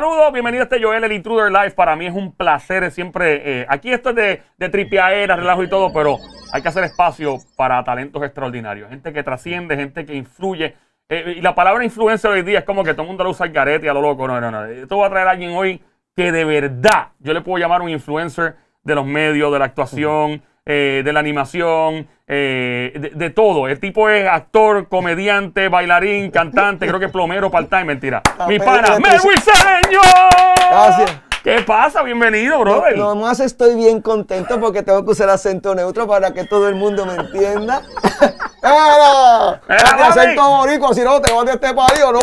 Saludos, bienvenido a este Joel, el Intruder Live. Para mí es un placer siempre. Eh, aquí esto es de, de tripiaera, relajo y todo, pero hay que hacer espacio para talentos extraordinarios. Gente que trasciende, gente que influye. Eh, y la palabra influencer hoy día es como que todo el mundo lo usa al garete a lo loco. No, no, no. Esto va a traer a alguien hoy que de verdad yo le puedo llamar un influencer de los medios, de la actuación, eh, de la animación, eh, de, todo. El tipo es actor, comediante, bailarín, cantante, creo que plomero, part-time, mentira. Mi pana, Gracias. ¿Qué pasa? Bienvenido, brother. nomás estoy bien contento porque tengo que usar acento neutro para que todo el mundo me entienda. ¡Era! ¡Era, acento boricua! Si no, te vas de este país o no.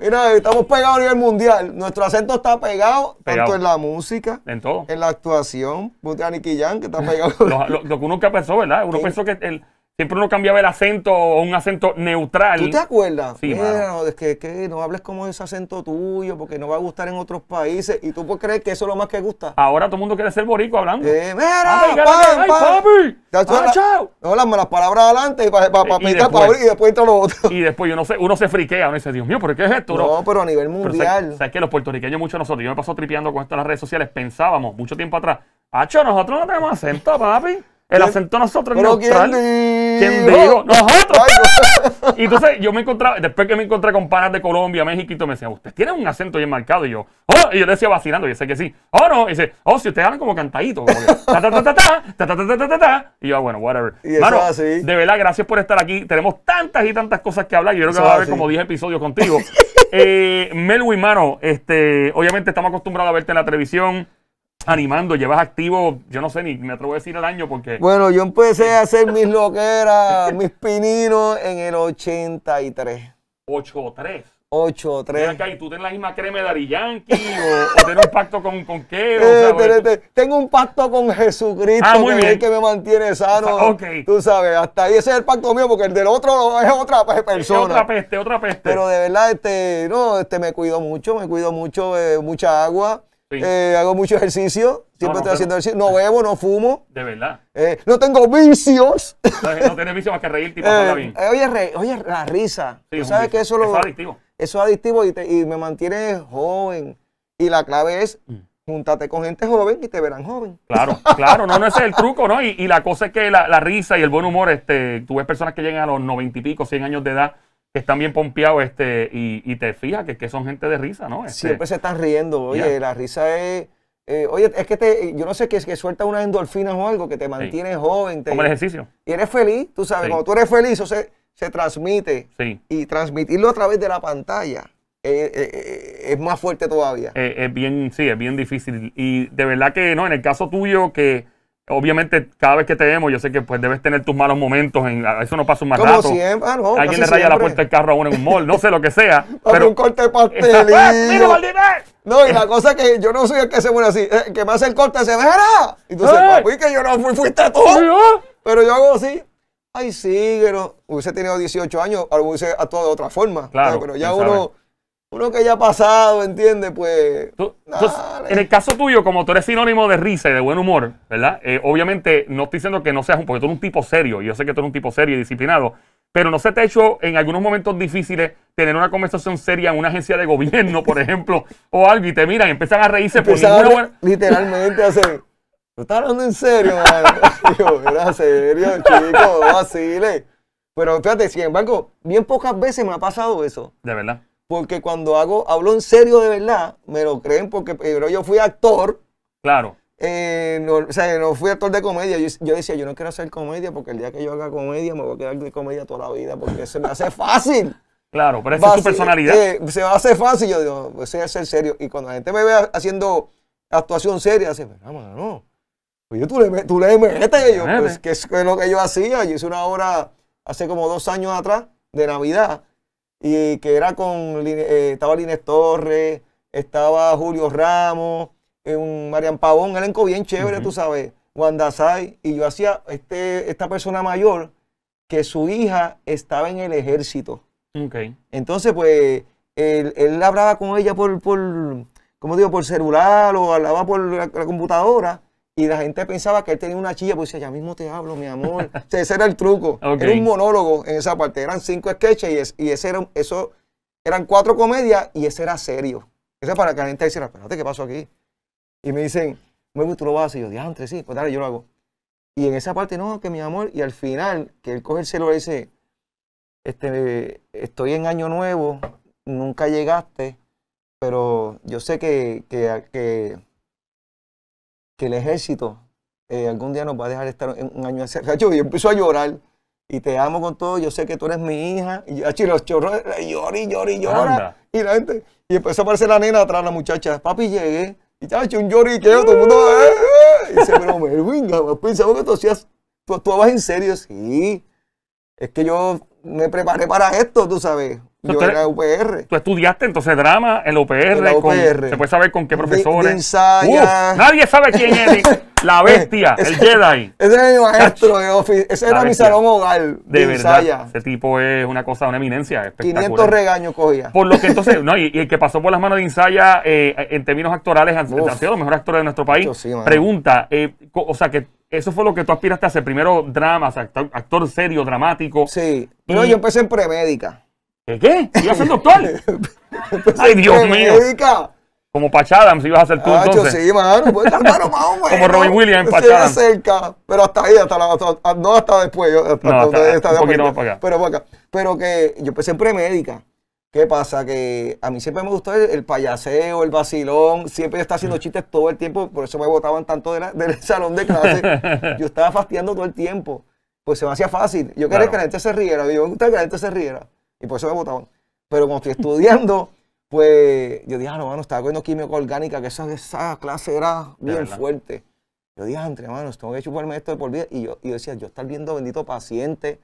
Mira, estamos pegados a nivel mundial. Nuestro acento está pegado, tanto en la música, en todo, en la actuación. Puta y que está pegado. lo, que uno que pensó, ¿verdad? Uno pensó que el, Siempre uno cambiaba el acento o un acento neutral. ¿Tú te acuerdas? Sí, Mira, no, es que, no hables como ese acento tuyo porque no va a gustar en otros países y tú puedes creer que eso es lo más que gusta. Ahora todo el mundo quiere ser borico hablando. Eh, ¡Mira! Ay, papi! ah, chao! las, las palabras adelante y después, para los y lo Y después uno se, uno se friquea, uno dice, Dios mío, ¿por qué es esto? No, pero a nivel mundial. Sabes, qué? los puertorriqueños, muchos de nosotros, yo me paso tripeando con esto en las redes sociales, pensábamos mucho tiempo atrás, Hacho, nosotros no tenemos acento, papi. El acento nosotros ¿quién, ¡Nosotros! y entonces yo me encontraba, después que me encontré con panas de Colombia, México y todo, me decían, ¿usted tiene un acento bien marcado? Y yo, ¡oh! Y yo decía vacilando, yo sé que sí. ¡Oh, no! Y dice, ¡oh, si ustedes hablan como cantadito! ta, ta, ta, ta, ta, Y yo, bueno, whatever. Mano, de verdad, gracias por estar aquí. Tenemos tantas y tantas cosas que hablar. Yo creo que va a haber como 10 episodios contigo. eh, mano, este, obviamente estamos acostumbrados a verte en la televisión animando, llevas activo, yo no sé, ni me atrevo a decir el año porque... Bueno, yo empecé a hacer mis loqueras, mis pininos en el 83. 83. 8-3. ¿Y tú tienes la misma crema de Ari ¿O, tienes un pacto con, con qué? Eh, tengo un pacto con Jesucristo, ah, que el que me mantiene sano. Ah, tú sabes, hasta ahí ese es el pacto mío, porque el del otro es otra persona. Es otra peste, otra peste. Pero de verdad, este, no, este, me cuido mucho, me cuido mucho, eh, mucha agua. Eh, hago mucho ejercicio, siempre estoy haciendo ejercicio. No bebo, no fumo. De verdad. Eh, no tengo vicios. No tienes vicios más que reír tipo eh, bien. oye, la risa. que eso, es adictivo. Eso es adictivo y, me mantiene joven. Y la clave es mm. juntate con gente joven y te verán joven. Claro, claro. No, no es el truco, ¿no? Y, la cosa es que la, risa y el buen humor, este, tú ves personas que llegan a los noventa y pico, cien años de edad están bien pompeados este, y, te fijas que, son gente de risa, ¿no? Siempre este, pues se están riendo, oye, la risa es... Eh, oye, es que te, yo no sé, que, que suelta unas endorfinas o algo que te mantiene joven. Te, Como el ejercicio. Y eres feliz, tú sabes, cuando tú eres feliz, eso se, se transmite. Sí. Y transmitirlo a través de la pantalla eh, eh, es más fuerte todavía. es bien, sí, es bien difícil. Y de verdad que, no, en el caso tuyo que obviamente cada vez que te vemos, yo sé que pues debes tener tus malos momentos, en, eso no pasa un mal Como rato. Siempre, ah, no, Alguien le raya la puerta del carro a uno en un mall, no sé lo que sea. pero un corte de pastel ¡Ah, ¡Mira, no, y la cosa es que yo no soy el que se muere así, el que me hace el corte se verá. ¡ah! Y tú dices, papi, que yo no fui, fuiste tú. Pero yo hago así. Ay, sí, que no. Hubiese tenido 18 años, algo hubiese actuado de otra forma. Claro, pero ya uno uno que haya pasado, ¿entiendes? Pues. en el caso tuyo, como tú eres sinónimo de risa y de buen humor, ¿verdad? Eh, obviamente, no estoy diciendo que no seas un. Porque tú eres un tipo serio, yo sé que tú eres un tipo serio y disciplinado. Pero no se te ha hecho en algunos momentos difíciles tener una conversación seria en una agencia de gobierno, por ejemplo, o algo, y te miran y empiezan a reírse por ninguna Literalmente hace. ¿Tú estás hablando en serio, mano? era serio, chico, Pero fíjate, sin embargo, bien pocas veces me ha pasado eso. De verdad porque cuando hago, hablo en serio de verdad, me lo creen porque yo fui actor. Claro. Eh, no, o sea, no fui actor de comedia. Yo, yo, decía, yo no quiero hacer comedia porque el día que yo haga comedia me voy a quedar de comedia toda la vida porque se me hace fácil. Claro, pero esa es tu personalidad. Eh, se se a hacer fácil. Yo digo, pues es ser serio. Y cuando la gente me ve haciendo actuación seria, dice, no, mano, no. Oye, tú le, tú le metes. pues, que es lo que yo hacía. Yo hice una obra hace como dos años atrás de Navidad y que era con, eh, estaba Lines Torres, estaba Julio Ramos, eh, un Marian Pavón, elenco bien chévere, tú sabes, y yo hacía este, esta persona mayor que su hija estaba en el ejército. Entonces, pues, él, él hablaba con ella por, por, digo, por celular o hablaba por la computadora y la gente pensaba que él tenía una chilla, porque decía, ya mismo te hablo, mi amor. ese era el truco. Era un monólogo en esa parte. Eran cinco sketches y, ese era, eso, eran cuatro comedias y ese era serio. Eso para que la gente dijera, espérate, ¿qué pasó aquí? Y me dicen, muy tú lo vas a hacer. Y yo, diantre, sí, pues dale, yo lo hago. Y en esa parte, no, que mi amor. Y al final, que él coge el celular y dice, este, estoy en año nuevo, nunca llegaste, pero yo sé que que el ejército eh, algún día nos va a dejar estar un año hacia Y empiezo a llorar y te amo con todo, yo sé que tú eres mi hija. Y yo, los chorros, eh, llora y llora y llora. Y la gente, y empezó a aparecer la nena atrás, la muchacha, papi, llegué. Y chacho, un lloriqueo, todo el mundo, eh, se eh, Y dice, pero Melvin, pensaba que tú hacías, tú vas en serio. Sí, es que yo me preparé para esto, tú sabes. Yo era UPR. Tú estudiaste entonces drama en la UPR. En se puede saber con qué profesores. De, de nadie sabe quién es la bestia, el Jedi. Ese era mi maestro de office. Ese era mi salón hogar. De, de verdad. Ese tipo es una cosa, una eminencia. Espectacular. 500 regaños cogía. Por lo que entonces, no, y, el que pasó por las manos de Insaya eh, en términos actorales, han sido los mejores actores de nuestro país. Sí, Pregunta, eh, o sea, que eso fue lo que tú aspiraste a hacer. Primero, dramas, actor, serio, dramático. Sí. Pero yo empecé en pre-médica. ¿Qué qué? ¿Ibas a ser doctor? Pues, Ay, Dios eh, mío. Como Pachadam, si ibas a ser tú ah, entonces. sí, mano, pues, hermano, Como Robin Williams en Pachadam. cerca, pero hasta ahí, hasta la, ah, no hasta después, acá. Pero para acá. Pero que yo pues siempre médica. ¿Qué pasa? Que a mí siempre me gustó el, payaseo, el vacilón. Siempre yo estaba haciendo chistes todo el tiempo. Por eso me botaban tanto del salón de clase. Yo estaba fastidiando todo el tiempo. Pues se me hacía fácil. Yo quería que la gente se riera. Yo me gustaba que la gente se riera. Y por eso me votaban, Pero cuando estoy estudiando, pues yo dije, ah, no, mano, estaba viendo química orgánica, que esa, esa clase era bien fuerte. Yo dije, entre hermanos, tengo que chuparme esto de por vida. Y yo, decía, yo estar viendo bendito paciente,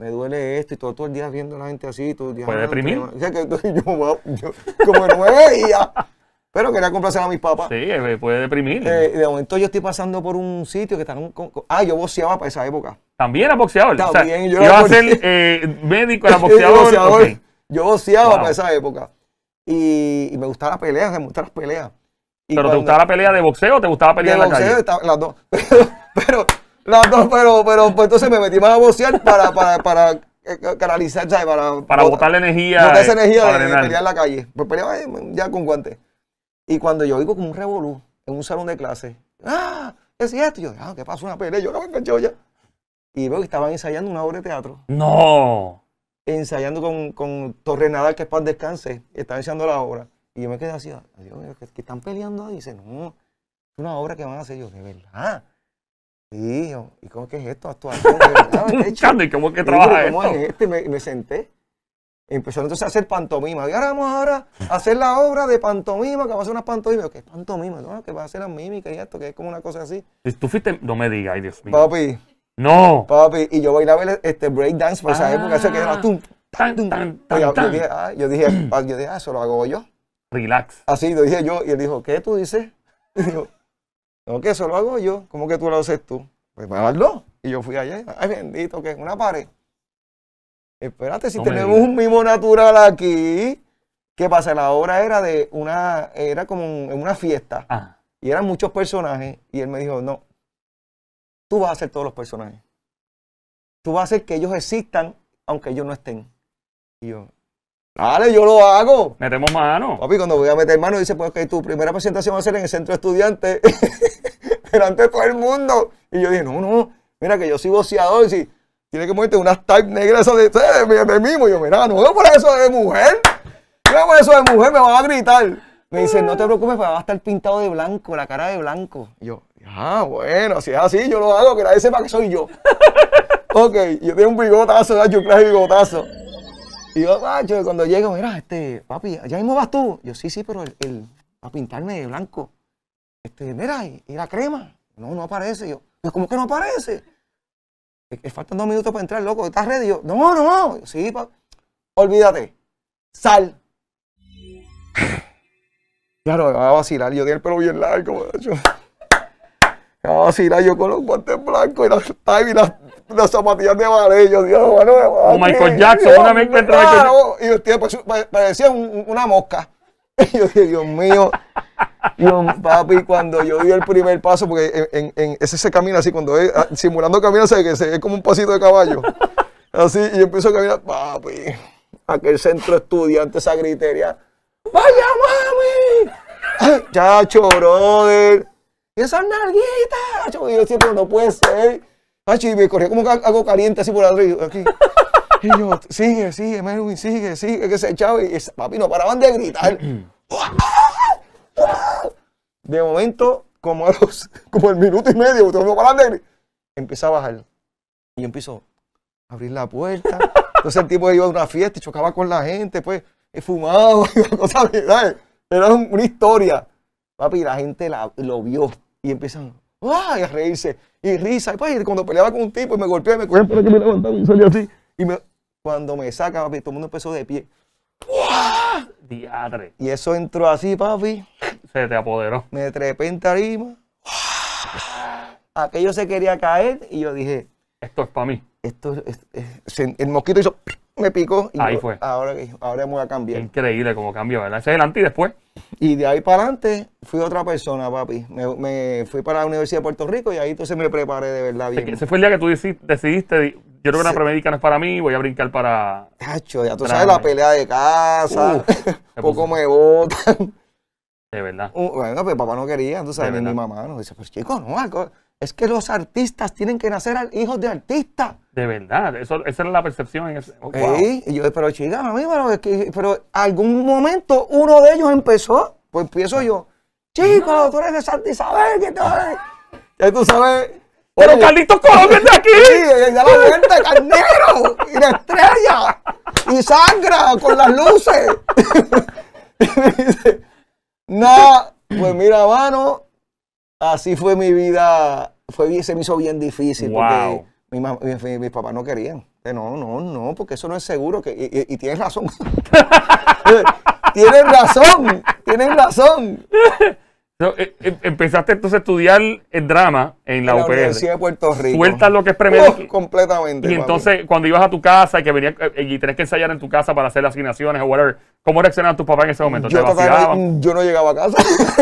me duele esto, y todo, todo el día viendo a la gente así. Todo el día, ¿Puede deprimir? que como no Pero quería complacer a mis papás. Sí, eh, puede deprimir. Eh, de momento yo estoy pasando por un sitio que está en ah, yo voceaba para esa época. También era boxeador. También o sea, yo iba a ser eh, médico, era boxeador. yo, boxeaba para esa época. Y, me gustaban las peleas, me gustaban las peleas. ¿Pero te gustaba la pelea de boxeo o te gustaba pelear en la calle? las dos. Pero, las dos, pero, pero pues entonces me metí más a boxear para, para, para eh, canalizar, ¿sabes? Para, para botar la energía. Botar esa energía de, pelear en la calle. Pues peleaba eh, ya con guantes. Y cuando yo digo con un revolú en un salón de clase, ¡ah! Es esto. Yo, ah, ¿qué pasó? Una pelea. Yo no me enganché ya y veo que estaban ensayando una obra de teatro. ¡No! Ensayando con, con Torre Nadal, que es para descanso estaban ensayando la obra. Y yo me quedé así, Dios mío, que están peleando ahí. Dice, no, es una obra que van a hacer yo, de verdad. Sí, yo, ¿y cómo es que es esto? Actuación. ¿Y cómo es que trabaja ¿Cómo es este? Me, me senté. empezó entonces a hacer pantomima. Y ahora vamos ahora a hacer la obra de pantomima, que va a ser una pantomima. ¿Qué pantomima? No, que va a hacer las mímica y esto, que es como una cosa así. Tú fuiste, no me digas, Dios mío. Papi, no. Papi, y yo bailaba este breakdance por esa ah. época, eso que era tan, tan, tan, yo, ah, yo, dije, ah, yo dije, eso lo hago yo. Relax. Así lo dije yo, y él dijo, ¿qué tú dices? Y yo, no, que eso lo hago yo, ¿cómo que tú lo haces tú? Pues para Y yo fui allá, ay bendito, que es una pared. Espérate, si tenemos un mimo natural aquí, ¿qué pasa? La obra era de una, era como En una fiesta. Y eran muchos personajes. Y él me dijo, no, Tú vas a hacer todos los personajes. Tú vas a hacer que ellos existan aunque ellos no estén. Y yo, Dale, yo lo hago. Metemos mano. Papi, cuando voy a meter mano, dice, pues que tu primera presentación va a ser en el centro estudiante, estudiantes, delante de todo el mundo. Y yo dije, no, no, mira que yo soy boceador, y si tiene que moverte unas type negras de, de, mismo. Y yo, mira, no a por eso de mujer. No a por eso de mujer, me van a gritar. Me dice, no te preocupes, va a estar pintado de blanco, la cara de blanco. Y yo, Ah, bueno, si es así, yo lo hago, que nadie sepa que soy yo. ok, yo tengo un bigotazo, yo y bigotazo. Y yo, macho, cuando llego, mira, este, papi, ¿ya mismo vas tú? Yo, sí, sí, pero el, el a pintarme de blanco. Este, mira, ¿y, la crema? No, no aparece. Yo, ¿cómo que no aparece? E, e, faltan dos minutos para entrar, loco, ¿estás ready? Yo, no, no, no. Sí, papi. Olvídate. Sal. Claro, me va a vacilar. Yo di el pelo bien largo, macho. Ah, sí, yo con los guantes blancos y las zapatillas de yo Dios, bueno, O Michael Jackson, una Y usted parecía una mosca. Y yo dije, Dios mío, papi, cuando yo di el primer paso, porque en, ese se camina así, cuando es, ah, simulando camino se, ve es como un pasito de caballo. Así, y yo empiezo a caminar, papi, aquel centro estudiante, esa gritería, ¡Vaya, mami! ¡Chacho, brother! esas narguitas. Yo, yo siempre no puede ser. y me corría como algo caliente así por arriba. Aquí. Y yo, sigue, sigue, Melvin, sigue, sigue, que se echaba. Y papi, no paraban de gritar. ¡Ah! ¡Ah! De momento, como a los, como el minuto y medio, no de Empieza a bajar. Y yo empiezo a abrir la puerta. Entonces el tipo iba a una fiesta y chocaba con la gente, pues, fumado, cosas, Era una historia. Papi, la gente la, lo vio y empiezan a reírse y risa. Pues, y, cuando peleaba con un tipo y me golpeaba y me cogía para que me levantaba y salía así. Y me, cuando me saca, papi, todo el mundo empezó de pie. Diadre. Y eso entró así, papi. Se te apoderó. Me trepé en tarima. Aquello se quería caer y yo dije... Esto es para mí esto es, el mosquito hizo, me picó y ahí fue. Ahora, ahora me voy a cambiar. Increíble como cambió, ¿verdad? Ese adelante y después. Y de ahí para adelante fui otra persona, papi. Me, fui para la Universidad de Puerto Rico y ahí entonces me preparé de verdad bien. Ese fue el día que tú decidiste, yo creo que la premedica no es para mí, voy a brincar para... Tacho, ya tú sabes la pelea de casa, poco me botan. De verdad. Uh, bueno, pues papá no quería, tú sabes, ni mi mamá, no, dice, pues chico, no, algo es que los artistas tienen que nacer hijos de artistas. De verdad, eso, esa era la percepción. En ese, y yo, pero chica, a mí, pero algún momento uno de ellos empezó, pues empiezo yo, chicos, tú eres de Santa Isabel, que tú, ya tú sabes. Pero oye, Carlitos Colón de aquí. Sí, da la vuelta, carnero, y de estrella, y sangra con las luces. y me dice, no, pues mira, mano, así fue mi vida. Fue, se me hizo bien difícil porque mis papás no querían. No, no, no, porque eso no es seguro. Que, y, y tienes razón. tienes razón. Tienes razón. Eh, em, empezaste entonces a estudiar el drama en la, la UPR. Universidad de Puerto Rico. Sueltas lo que es premedio. completamente. Y entonces, cuando ibas a tu casa y que venía, eh, eh, y tenés que ensayar en tu casa para hacer las asignaciones o whatever, ¿cómo reaccionaba tu papá en ese momento? Yo, ¿Te yo no llegaba a casa.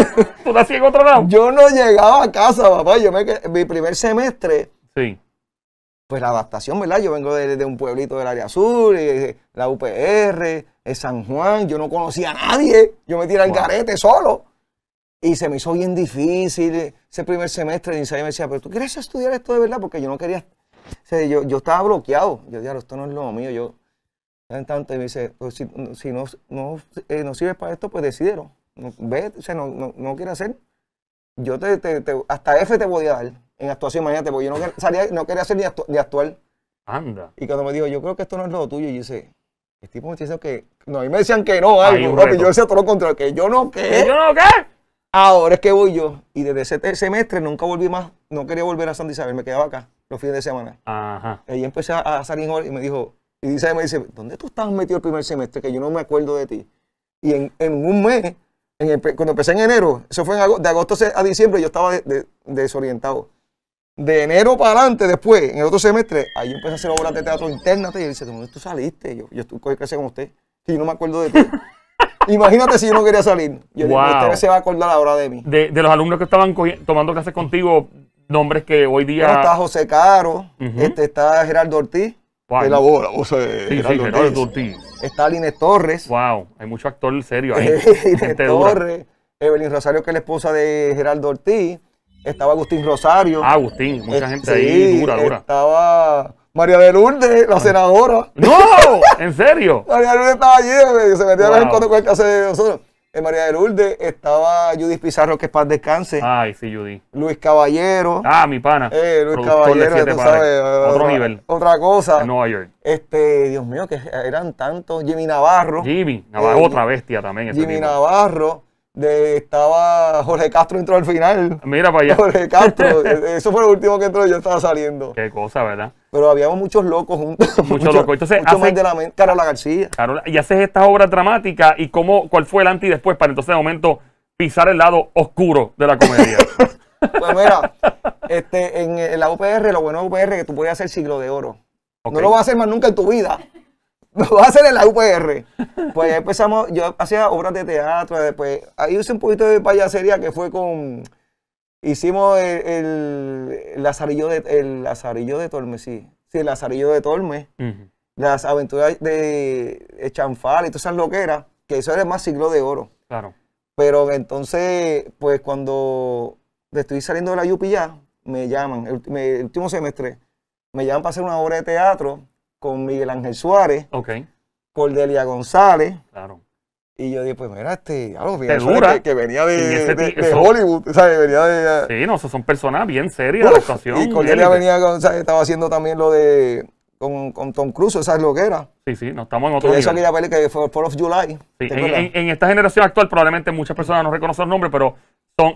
¿Tú en otro lado? Yo no llegaba a casa, papá. Yo mi primer semestre. Sí. Pues la adaptación, ¿verdad? Yo vengo de, un pueblito del área sur, y, la UPR, San Juan. Yo no conocía a nadie. Yo me tiré al carete solo. Y se me hizo bien difícil ese primer semestre. de ensayo me decía, pero tú quieres estudiar esto de verdad, porque yo no quería. yo, estaba bloqueado. Yo dije esto no es lo mío. Yo, tanto, y me dice, pues si, no, eh, no, sirves para esto, pues decidieron. No, ve, o no, no, hacer. Yo te, hasta F te podía dar en actuación, imagínate, yo no, no quería hacer ni, actuar. Anda. Y cuando me dijo, yo creo que esto no es lo tuyo, yo dice, ¿este tipo me dice que. No, a mí me decían que no, algo, yo decía todo lo contrario, que yo no qué. ¿Que yo no qué? Ahora es que voy yo. Y desde ese semestre nunca volví más. No quería volver a San Isabel. Me quedaba acá los fines de semana. Ajá. Y empecé a, salir y me dijo, y dice, me dice, ¿dónde tú estabas metido el primer semestre? Que yo no me acuerdo de ti. Y en, en un mes, cuando empecé en enero, eso fue de agosto a diciembre, yo estaba desorientado. De enero para adelante, después, en el otro semestre, ahí empecé a hacer obras de teatro internas. Y él dice, ¿dónde tú saliste? Yo, yo con usted. Y yo no me acuerdo de ti. Imagínate si yo no quería salir. Yo usted se va a acordar ahora de mí. De, los alumnos que estaban tomando clases contigo, nombres que hoy día. está José Caro, este, está Gerardo Ortiz. la sí, sí, Gerardo Ortiz. Está Aline Torres. Wow, hay mucho actor serio ahí. Aline Torres, Evelyn Rosario, que es la esposa de Gerardo Ortiz. Estaba Agustín Rosario. Ah, Agustín, mucha eh, gente ahí dura, dura. Estaba María del Lourdes, la ah. senadora. ¡No! ¿En serio? María de Lourdes estaba allí, eh, se metía a en con el caso de nosotros. En María del Lourdes estaba Judith Pizarro, que es para descanse. Ay, sí, Judith. Luis Caballero. Ah, mi pana. Eh, Luis Caballero, tú sabes. Eh, Otro nivel. Otra cosa. En Nueva York. Este, Dios mío, que eran tantos. Jimmy Navarro. Jimmy Navarro, eh, otra bestia también. Jimmy Navarro de, estaba Jorge Castro entró al final. Mira para allá. Jorge Castro, e-, eso fue lo último que entró, y yo estaba saliendo. Qué cosa, ¿verdad? Pero habíamos muchos locos juntos. Muchos mucho, locos. Entonces, mucho más de la mente, Carola García. Carola, y haces estas obras dramáticas y cómo, cuál fue el antes y después para entonces de momento pisar el lado oscuro de la comedia. pues mira, este, en, la UPR, lo bueno de UPR es que tú puedes hacer siglo de oro. No lo vas a hacer más nunca en tu vida. lo voy a hacer en la UPR. Pues empezamos, yo hacía obras de teatro, después ahí hice un poquito de payasería que fue con, hicimos el, Lazarillo, de, el Lazarillo de Tormes, sí, sí, el Lazarillo de Tormes, las aventuras de, Chanfal y todas esas loqueras, que eso era más siglo de oro. Claro. Pero entonces, pues cuando estoy saliendo de la UPA, ya, me llaman, el, el último semestre, me llaman para hacer una obra de teatro con Miguel Ángel Suárez, okay. Cordelia González. Claro. Y yo dije, pues mira, este, algo bien, que, que, venía de, de, Hollywood, ¿sabes? Venía de... Sí, no, son personas bien serias de actuación. Y Cordelia venía, estaba haciendo también lo de... Con, con Tom Cruise, ¿sabes lo que era? Sí, sí, no estamos en otro Eso aquí la que fue Fall of July. Sí, en, esta generación actual probablemente muchas personas no reconocen los nombres, pero son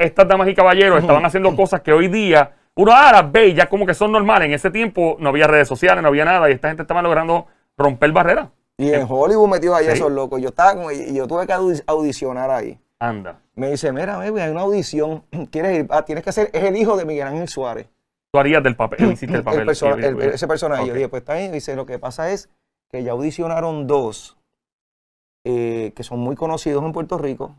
estas damas y caballeros estaban haciendo cosas que hoy día ahora, árabes, ya como que son normales. En ese tiempo no había redes sociales, no había nada, y esta gente estaba logrando romper barreras. Y en eh, Hollywood metió ahí esos locos. Yo estaba y yo tuve que audicionar ahí. Anda. Me dice, mira, baby, hay una audición. ¿Quieres ir? Ah, tienes que hacer, es el hijo de Miguel Ángel Suárez. Tú harías del papel, hiciste el papel. Pues. ese personaje. Yo dije, pues está ahí. Dice, lo que pasa es que ya audicionaron dos eh, que son muy conocidos en Puerto Rico.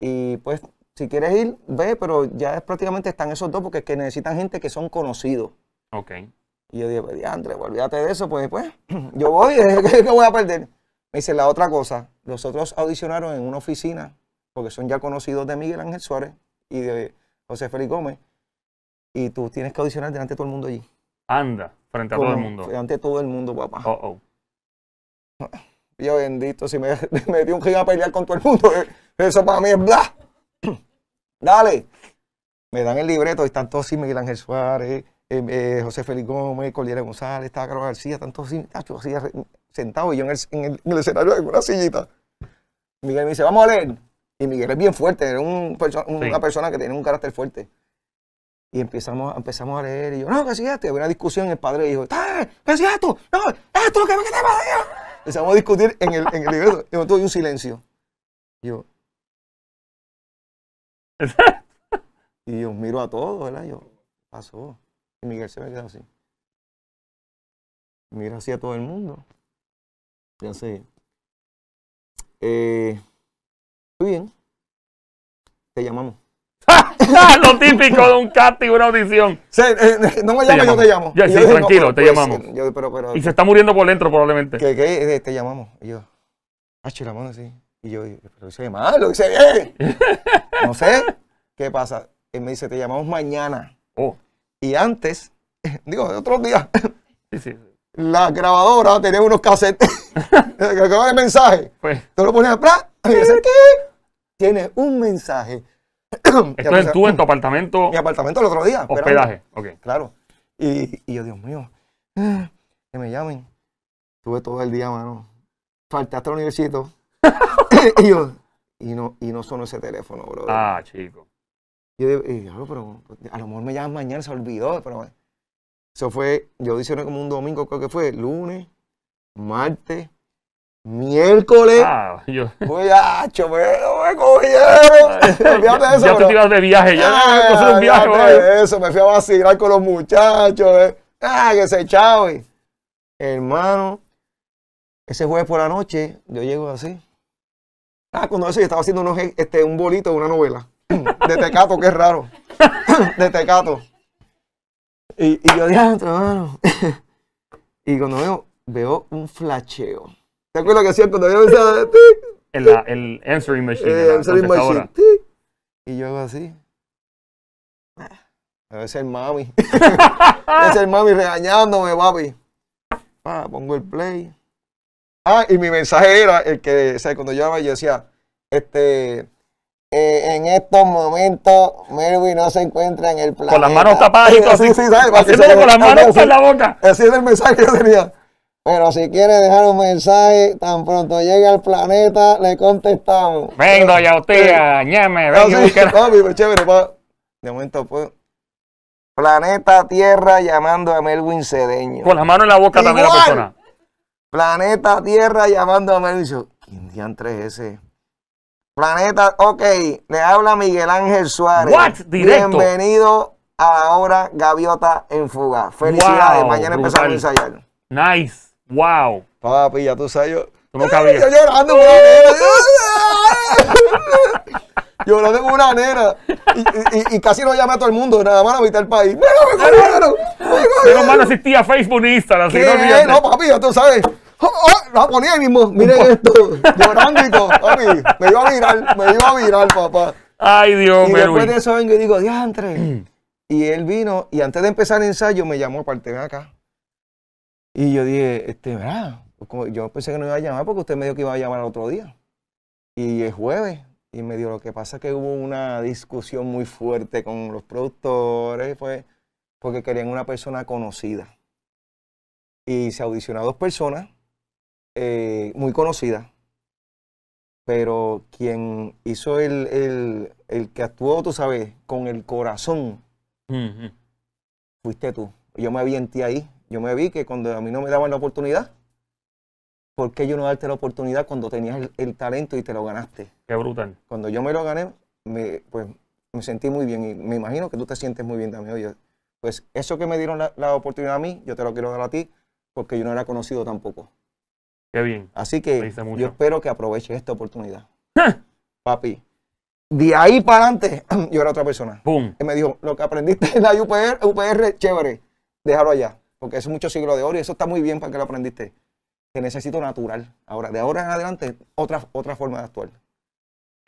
Y pues si quieres ir, ve, pero ya prácticamente están esos dos porque es que necesitan gente que son conocidos. Ok. Y yo dije, pues, olvídate de eso, pues, después. Pues, yo voy, ¿qué, voy a perder? Me dice, la otra cosa, los otros audicionaron en una oficina, porque son ya conocidos de Miguel Ángel Suárez y de José Félix Gómez, y tú tienes que audicionar delante de todo el mundo allí. Anda, frente a todo el mundo. Delante de todo el mundo, papá. Oh, oh. Dios bendito, si me, me metí un giga a pelear con todo el mundo, eso para mí es bla. Dale. Me dan el libreto, y están todos así, Miguel Ángel Suárez, em, eh, José Félix Gómez, Cordillera González, estaba Carlos García, están todos así, así sentados y yo en el, escenario en una sillita. Miguel me dice, vamos a leer. Y Miguel es bien fuerte, era una persona que tiene un carácter fuerte. Y empezamos, empezamos a leer. Y yo, no, ¿qué hacía esto? Y había una discusión. El padre dijo, ¿qué hacía esto? No, esto es lo que me Empezamos a discutir en el, en el libreto. Y me tuve un silencio. Y yo, y yo miro a todos, ¿verdad? Yo, pasó? Y Miguel se me queda así. Mira así a todo el mundo. Y así. Eh, bien. Te llamamos. lo típico de un casting, una audición. Eh, eh, no me llames, yo te llamo. Ya, tranquilo, oh, te pues, llamamos. Eh, yo, y se está muriendo por dentro probablemente. Que, te llamamos. Y yo, ah, la mano sí. Y yo, pero hice malo lo hice bien. No sé qué pasa. Él me dice, te llamamos mañana. Oh. Y antes, digo, de otros días, la grabadora tenía unos cassettes que el mensaje. Pues. Tú lo pones atrás y dice, ¿qué? Tiene un mensaje. Esto es tú en tu apartamento. Mi apartamento el otro día. Hospedaje, Ok. Claro. Y, yo, Dios mío, que me llamen. tuve todo el día, mano. Falté hasta el universito. y yo, y no, y no sonó ese teléfono, bro. Ah, chico. Y yo digo, pero a lo mejor me llaman mañana, se olvidó, pero... Eso fue, yo dije, como un domingo, creo que fue, lunes, martes, miércoles. Ah, yo. Voy a, me cogieron. de eso. Ya te tiras de viaje, ya. Ah, un viaje, eso, me fui a vacilar con los muchachos. Eh. Ah, que se chave. Eh. Hermano, ese jueves por la noche, yo llego así. Ah, cuando eso yo estaba haciendo este, un bolito de una novela. De Tecato, qué raro. De Tecato. Y, y yo dije, Y cuando veo, veo un flasheo. ¿Te acuerdas que hacían cuando había ti? El, el answering machine. El eh, answering machine. Y yo hago así. Ah, debe el mami. Debe el mami regañándome, papi. pongo el play. Ah, y mi mensaje era el que, o sea, cuando yo yo decía, este, eh, en estos momentos Melvin no se encuentra en el planeta. Con las manos tapadas y todo. Sí, sí, sí, ¿sabes? con las manos en la boca. Así es el mensaje que tenía. Pero si quiere dejar un mensaje, tan pronto llegue al planeta, le contestamos. Vengo, ya usted, ñeme, ñame, ah, venga. No, mi pues chévere, pa. De momento, pues. Planeta Tierra llamando a Melvin Cedeño. Con las manos en la boca también la persona. Planeta Tierra llamando a Mauricio. ¿Quién diantres es ese? Planeta, ok, le habla Miguel Ángel Suárez. What? Directo. Bienvenido a la hora Gaviota en Fuga. Felicidades, mañana empezamos a ensayar. Nice, wow. Papi, ya tú sabes, yo... ¿Cómo yo lo debo una nena. Y, casi no llamé a todo el mundo, nada más a mitad del país. ¡Mira, Pero más no existía Facebook ni Instagram, así no papi, ya tú sabes. Oh, oh ponía ahí mismo. Miren esto. Llorando Papi, me iba a mirar, me iba a virar, papá. Ay, Dios mío. Y después de eso vengo y digo, diantre. y él vino, y antes de empezar el ensayo, me llamó aparte, ven acá. Y yo dije, este, ¿verdad? Yo pensé que no iba a llamar porque usted me dijo que iba a llamar el otro día. Y es jueves, y me dijo, lo que pasa es que hubo una discusión muy fuerte con los productores, fue porque querían una persona conocida. Y se audicionó a dos personas eh, muy conocidas, pero quien hizo el, el, el, que actuó, tú sabes, con el corazón, fuiste tú. Yo me vi en ti ahí, yo me vi que cuando a mí no me daban la oportunidad, ¿por qué yo no darte la oportunidad cuando tenías el, talento y te lo ganaste? Qué brutal. Cuando yo me lo gané, me, pues me sentí muy bien y me imagino que tú te sientes muy bien también. Oye, pues eso que me dieron la, oportunidad a mí, yo te lo quiero dar a ti porque yo no era conocido tampoco. Qué bien. Así que yo espero que aproveches esta oportunidad. Papi, de ahí para adelante, yo era otra persona. Pum. me dijo, lo que aprendiste en la UPR, UPR, chévere, déjalo allá, porque es mucho siglo de oro y eso está muy bien para que lo aprendiste que necesito natural. Ahora, de ahora en adelante, otra, otra forma de actuar. O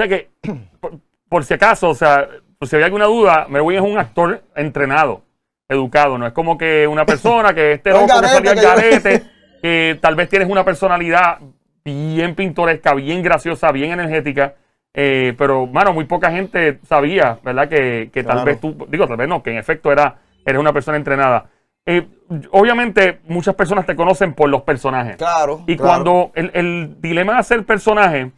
sea que, por, si acaso, o sea, por si había alguna duda, me voy es un actor entrenado, educado, no es como que una persona que esté loco, que que tal vez tienes una personalidad bien pintoresca, bien graciosa, bien energética. Eh, pero, mano, muy poca gente sabía, ¿verdad? Que, tal vez tú, digo, tal vez no, que en efecto era, eres una persona entrenada. Eh, obviamente muchas personas te conocen por los personajes. Claro. Y cuando el, dilema de hacer personaje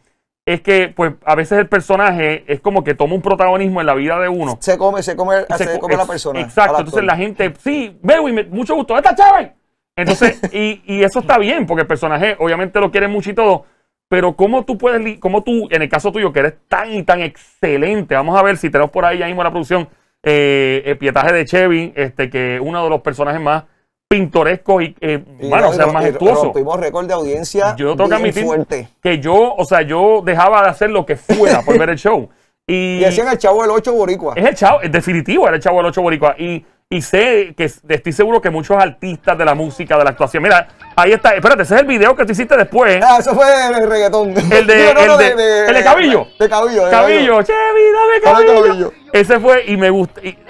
es que, pues, a veces el personaje es como que toma un protagonismo en la vida de uno. Se come, se come, se, come la persona. Exacto. Entonces la gente, sí, veo y mucho gusto, esta chévere! Entonces, y, y, eso está bien, porque el personaje obviamente lo quiere mucho y todo. Pero cómo tú puedes, como tú, en el caso tuyo, que eres tan y tan excelente, vamos a ver si tenemos por ahí ya mismo la producción, eh, el pietaje de Chevy, este, que uno de los personajes más pintorescos y, eh, bueno, o sea, majestuoso. Tuvimos récord de audiencia yo tengo que fuerte. Que yo, o sea, yo dejaba de hacer lo que fuera por ver el show. Y, decían hacían el chavo del 8 boricua. Es el chavo, es definitivo, era el chavo del 8 boricua. Y, y sé que estoy seguro que muchos artistas de la música, de la actuación. Mira, ahí está. Espérate, ese es el video que te hiciste después. ¿eh? Ah, eso fue el reggaetón. El de, el, de, el de, Cabillo. De Cabillo. Cabillo. Chevy, dame Cabillo. Ese fue y me gustó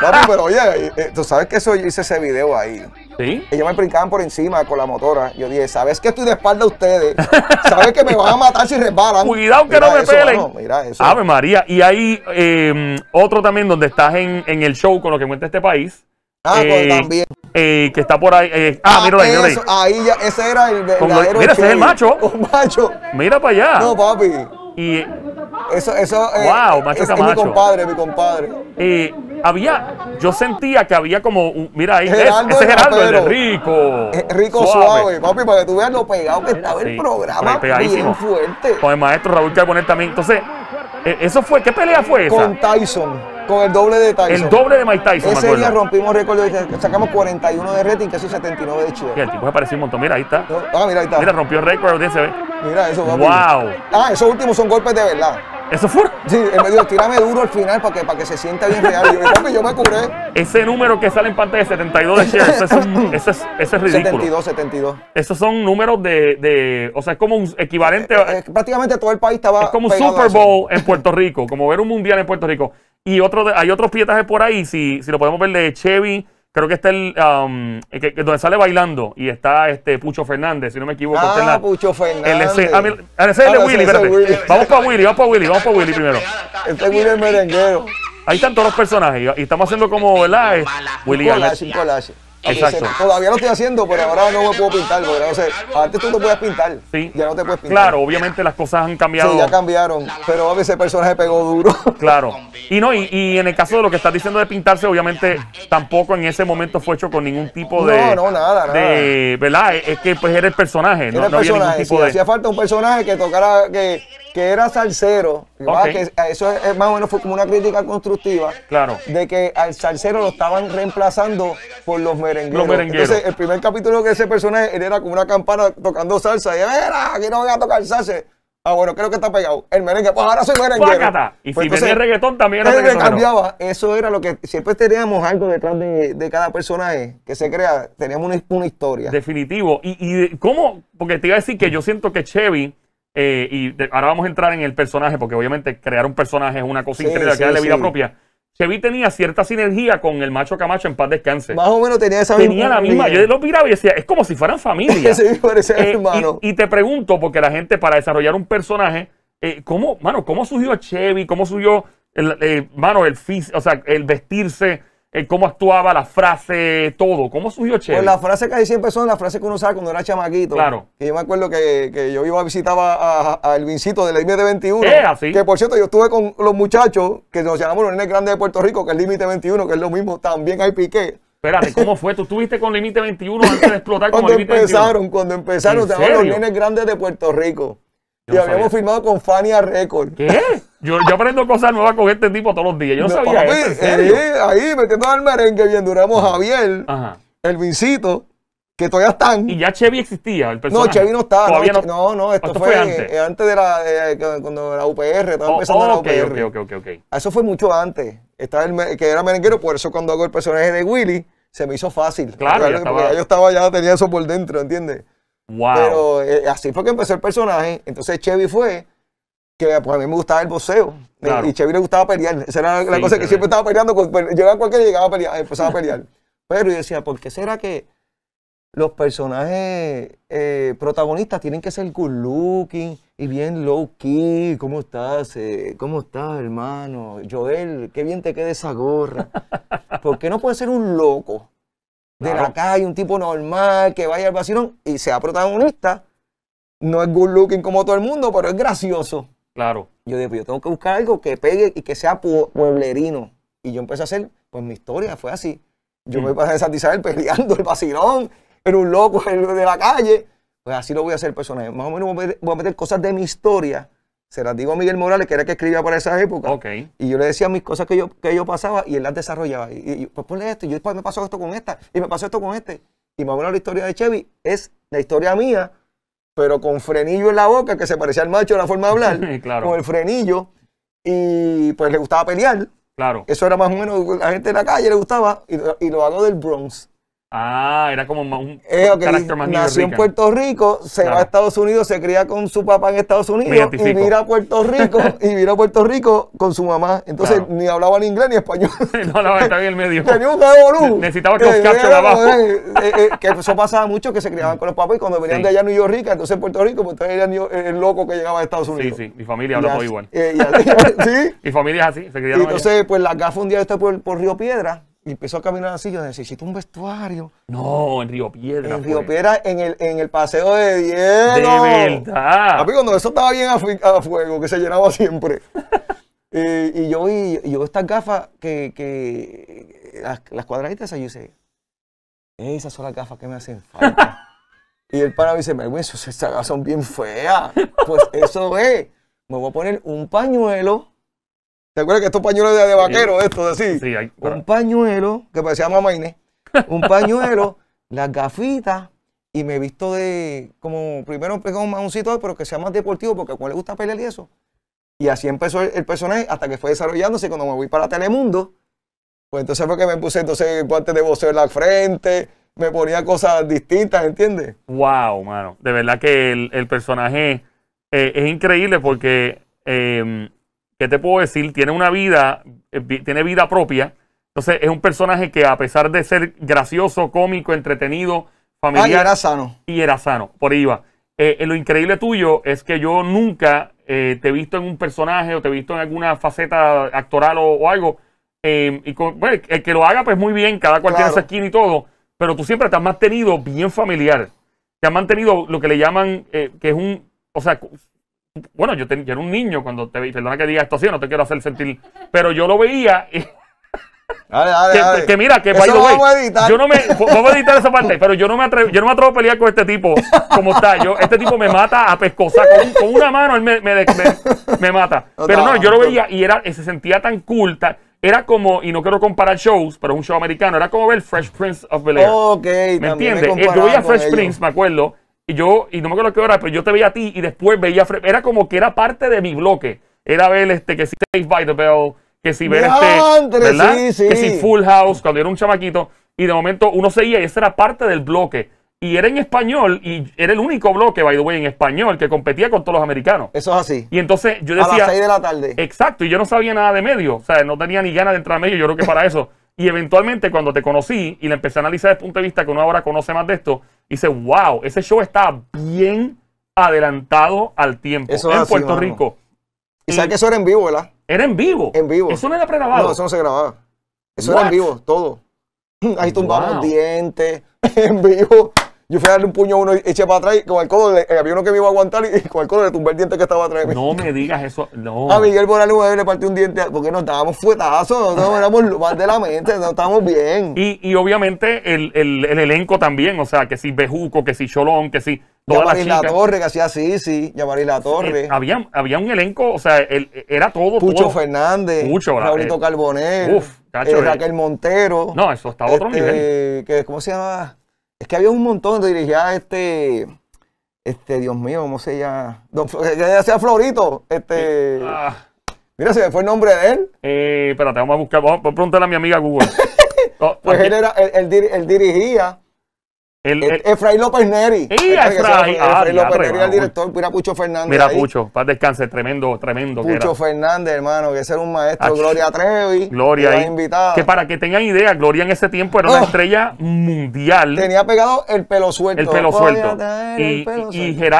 Papi, pero oye, eh, eh, tú sabes que eso yo hice ese video ahí. ¿Sí? Ellos me brincaban por encima con la motora. Yo dije, ¿sabes que estoy de espalda a ustedes? ¿Sabes que me van a matar si resbalan? Cuidado que no me peleen mira eso. Ave María. Y hay em, otro también donde estás en, en, el show con lo que cuenta este país. Ah, eh, también. Eh, que está por ahí. ah, ah mira la ahí, ahí. ya, ese era el verdadero. Mira, ese es el macho. Un macho. Mira para allá. No, papi eso, eso eh, es, mi compadre, mi compadre. había, yo sentía que había como, mira ahí, Gerardo ese Gerardo, el rico. Eh, rico suave. papi, para que tú veas lo pegado que estaba el programa. Bien fuerte. Con el maestro Raúl Carbonell también. Entonces, eh, eso fue, ¿qué pelea fue esa? Con Tyson. Con el doble de Tyson. El doble de Mike Tyson. Ese día rompimos récord, sacamos 41 de rating, casi 79 de Chile. El tipo se pareció un montón. Mira, ahí está. Ah, mira, ahí está. Mira, rompió récord, audiencia, Mira, eso va ¡Wow! Ah, esos últimos son golpes de verdad. ¿Eso fue? Sí, él me dijo, tírame duro al final para que, para que se sienta bien real. Y yo, que yo me curé. Ese número que sale en pantalla, 72 de shares, eso, es, ridículo. 72, 72. Esos son números de, de o sea, es como un equivalente. Eh, eh, prácticamente todo el país estaba Es como un Super Bowl en Puerto Rico, como ver un mundial en Puerto Rico. Y otro, hay otros pietajes por ahí, si, si lo podemos ver de Chevy, creo que está el um, donde sale bailando y está este Pucho Fernández, si no me equivoco. Ah, Pucho ah, Fernández. El ah, el de ah, Willy, espérate. Vamos para Willy, vamos para Willy, vamos para Willy primero. Este Willy el merenguero. Ahí están todos los personajes y estamos haciendo como, ¿verdad? Willy Alex todavía lo estoy haciendo, pero ahora no me puedo pintar. Porque, o sea, antes tú no puedes pintar. Sí. Ya no te puedes pintar. Claro, obviamente las cosas han cambiado. Sí, ya cambiaron. Pero a personaje pegó duro. Claro. Y no, y, en el caso de lo que estás diciendo de pintarse, obviamente tampoco en ese momento fue hecho con ningún tipo de. No, no, nada, De, ¿Verdad? Es que pues era el personaje. Era no, personaje. había ningún tipo de... Hacía falta un personaje que tocara. que que era salsero. Que eh, eso es, más o menos fue como una crítica constructiva. Claro. De que al salsero lo estaban reemplazando por los merengueros. Los merengueros. el primer capítulo que ese personaje, era como una campana tocando salsa. Y era, aquí no voy a tocar salsa. Ah, bueno, creo que está pegado. El merengue, pues ahora soy merenguero. Y pues si entonces, venía reggaetón también era reggaetón. cambiaba. Eso era lo que siempre teníamos algo detrás de, cada personaje que se crea. Teníamos una, historia. Definitivo. ¿Y, ¿Y, cómo? Porque te iba a decir que yo siento que Chevy eh, y ahora vamos a entrar en el personaje, porque obviamente crear un personaje es una cosa increíble, que darle vida propia. Chevy tenía cierta sinergia con el macho Camacho en paz descanse. Más o menos tenía esa tenía misma. Tenía la misma. Yo lo miraba y decía, es como si fueran familia. Eh, y, te pregunto, porque la gente para desarrollar un personaje, eh, ¿cómo, mano, cómo surgió Chevy? ¿Cómo surgió, el, mano, el, o sea, el vestirse? Eh, cómo actuaba, la frase, todo. ¿Cómo surgió Che? Pues las frases casi siempre son la frase que uno usaba cuando era chamaquito. Claro. Y yo me acuerdo que, yo iba a visitar a, vincito de la 21. así. Que por cierto, yo estuve con los muchachos que nos llamamos los nenes grandes de Puerto Rico, que es Límite 21, que es lo mismo, también hay piqué. Espérate, ¿cómo fue? ¿Tú estuviste con Límite 21 antes de explotar cuando como Límite 21? Cuando empezaron, cuando empezaron, los nenes grandes de Puerto Rico. y habíamos firmado con Fania Record. ¿Qué? Yo, aprendo cosas nuevas con este tipo todos los días. Yo no, sabía eso. Eh, ahí, metiendo al merengue bien, duramos Javier, Ajá. el vincito, que todavía están. Y ya Chevy existía, el personaje. No, Chevy no está. no, no, esto, fue, antes. Eh, antes de la, eh, UPR, estaba oh, empezando oh, la UPR. Eso fue mucho antes. Estaba el, que era merenguero, por eso cuando hago el personaje de Willy, se me hizo fácil. Claro, claro ya estaba... yo estaba ya, tenía eso por dentro, ¿entiendes? Wow. Pero eh, así fue que empezó el personaje. Entonces Chevy fue que pues, a mí me gustaba el boxeo. Eh, y Chevy le gustaba pelear. Esa era la, cosa que siempre estaba peleando. llegaba pues, cualquiera y llegaba a pelear, empezaba a pelear. Pero yo decía, ¿por qué será que los personajes eh, protagonistas tienen que ser good looking y bien low key? ¿Cómo estás? Eh, ¿Cómo estás, hermano? Joel, qué bien te queda esa gorra. ¿Por qué no puede ser un loco de la calle, un tipo normal que vaya al vacilón y sea protagonista? No es good looking como todo el mundo, pero es gracioso. Claro. Yo digo, pues, yo tengo que buscar algo que pegue y que sea pueblerino. Y yo empecé a hacer, pues mi historia fue así. Yo me mm. pasé a desatizar peleando el vacilón, era un loco de la calle. Pues así lo voy a hacer personaje. Más o menos voy a, meter, cosas de mi historia. Se las digo a Miguel Morales, que era que escribía para esa época. Y yo le decía mis cosas que yo, que yo pasaba y él las desarrollaba. Y, pues ponle esto, y yo pues, me pasó esto con esta, y me pasó esto con este. Y más o menos la historia de Chevy es la historia mía, pero con frenillo en la boca, que se parecía al macho la forma de hablar, con el frenillo, y pues le gustaba pelear. Claro. Eso era más o menos, la gente de la calle le gustaba, y, y lo hago del Bronx. Ah, era como un eh, carácter más Nació en Puerto Rico, se va a Estados Unidos, se cría con su papá en Estados Unidos y mira a Puerto Rico y mira a Puerto Rico con su mamá. Entonces ni hablaba ni inglés ni español. no hablaba, está el medio. Tenía un boludo. Necesitaba que los de abajo. Eh, eh, eso pasaba mucho, que se criaban con los papás y cuando venían de allá a New York, entonces en Puerto Rico, pues era el loco que llegaba a Estados Unidos. Sí, sí, mi familia hablaba igual. Y ¿sí? Mi familia es así, se criaron y Entonces, pues la gafas un día está por, por Río Piedra y empezó a caminar así, yo necesito un vestuario. No, en Río Piedra. En Río Piedra, en el, en el paseo de Diego. De verdad. mí cuando eso estaba bien a, fuego, que se llenaba siempre. y yo vi, yo estas gafas que, que las, cuadraditas, yo sé, esas son las gafas que me hacen falta. y el pana me dice, me esas gafas son bien feas. pues eso es. Me voy a poner un pañuelo ¿Te que estos pañuelos de, de vaquero, de así? Sí, hay, Un pañuelo, que parecía mamá Inés. Un pañuelo, las gafitas, y me he visto de, como, primero pegó un sitio, pero que sea más deportivo, porque a cuál le gusta pelear y eso. Y así empezó el, personaje hasta que fue desarrollándose. Cuando me voy para Telemundo, pues entonces fue que me puse entonces guantes de boxeo en la frente, me ponía cosas distintas, ¿entiendes? Wow, mano. De verdad que el, personaje eh, es increíble porque em, ¿qué te puedo decir? Tiene una vida, eh, tiene vida propia. Entonces es un personaje que a pesar de ser gracioso, cómico, entretenido, familiar... Ah, y era sano. Y era sano, por ahí eh, eh, lo increíble tuyo es que yo nunca te he visto en un personaje o te he visto en alguna faceta actoral o, algo. Em, y el que lo haga, pues muy bien, cada cual tiene su skin y todo. Pero tú siempre te has mantenido bien familiar. Te has mantenido lo que le llaman, que es un, o sea, bueno, yo, era un niño cuando te vi. Perdona que diga esto así, no te quiero hacer sentir. Pero yo lo veía. Y, dale, dale, que, mira, que eso by the a editar. yo no me vamos a editar esa parte, pero yo no me atrevo, yo no me atrevo a pelear con este tipo como está. Yo, este tipo me mata a pescosa con, una mano él me, me, me, mata. pero no, yo lo veía y era se sentía tan culta. Era como, y no quiero comparar shows, pero es un show americano, era como ver Fresh Prince of Bel Air. Okay, ¿Me entiendes? Eh, yo veía Fresh Prince, me acuerdo, y yo, y no me acuerdo qué hora, pero yo te veía a ti y después veía, era como que era parte de mi bloque. Era ver este, que si safe by the Bell, que si ver este, Que si Full House, cuando era un chamaquito, y de momento uno seguía y esa era parte del bloque. Y era en español, y era el único bloque, by the way, en español, que competía con todos los americanos. Eso es así. Y entonces yo decía... A las 6 de la tarde. Exacto, y yo no sabía nada de medio. O sea, no tenía ni ganas de entrar a medio, yo creo que para eso. Y eventualmente cuando te conocí y la empecé a analizar desde el punto de vista que uno ahora conoce más de esto, hice wow, ese show está bien adelantado al tiempo en Puerto Rico. Y, sabes que eso era en vivo, ¿verdad? Era en vivo. En vivo. Eso no era pregrabado. No, eso no se grababa. Eso era en vivo, todo. Ahí tumbamos dientes, en vivo. Yo fui a darle un puño a uno y eché para atrás y con el codo le, había uno que me iba a aguantar y, con el codo le tumbé el diente que estaba atrás de No me digas eso. No. A Miguel Morales le partió un diente porque nos dábamos fuetazos, nosotros éramos mal de la mente, no estábamos bien. Y, y obviamente el, el, el, elenco también, o sea, que si Bejuco, que si Cholón, que si. Yamaris La Torre, que hacía sí, sí, Yamaris La eh, Torre. había, había un elenco, o sea, el, era todo. Pucho Fernández, Pucho, ah, Raulito eh, uf, cacho, eh, Raquel Montero. No, eso estaba otro este, nivel. Que, ¿Cómo se llama? Es que había un montón, de dirigía ah, este, este, Dios mío, ¿cómo se llama? Don, eh, sea Florito, este... Ah. Mira, se me fue el nombre de él. Eh, espérate, vamos a buscar, vamos a preguntarle a mi amiga Google. Oh, pues él era, él, él dirigía Efraín López Neri. López Neri, el director. Mira Pucho Fernández. Mira Pucho, paz descanse, tremendo, tremendo. Pucho Fernández, hermano, que ese era un maestro. Gloria Trevi. Gloria. Que, que para que tengan idea, Gloria en ese tiempo era una oh. estrella mundial. Tenía pegado el pelo suelto. El pelo suelto. Y, Gerardo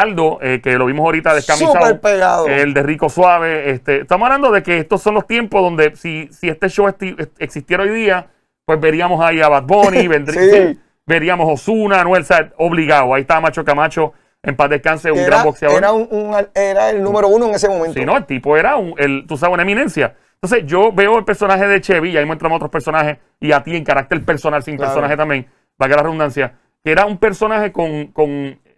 Geraldo, eh, que lo vimos ahorita descamisado. pegado. El de Rico Suave. Este, estamos hablando de que estos son los tiempos donde si, este show existiera hoy día, pues veríamos ahí a Bad Bunny. Vendría, veríamos Osuna, Anuel, obligado. Ahí está Macho Camacho, en paz descanse, un gran boxeador. Era, el número uno en ese momento. Sí, no, el tipo era, un, tú sabes, una eminencia. Entonces, yo veo el personaje de Chevy, y ahí entramos otros personajes, y a ti en carácter personal, sin personaje también, para que la redundancia, que era un personaje con,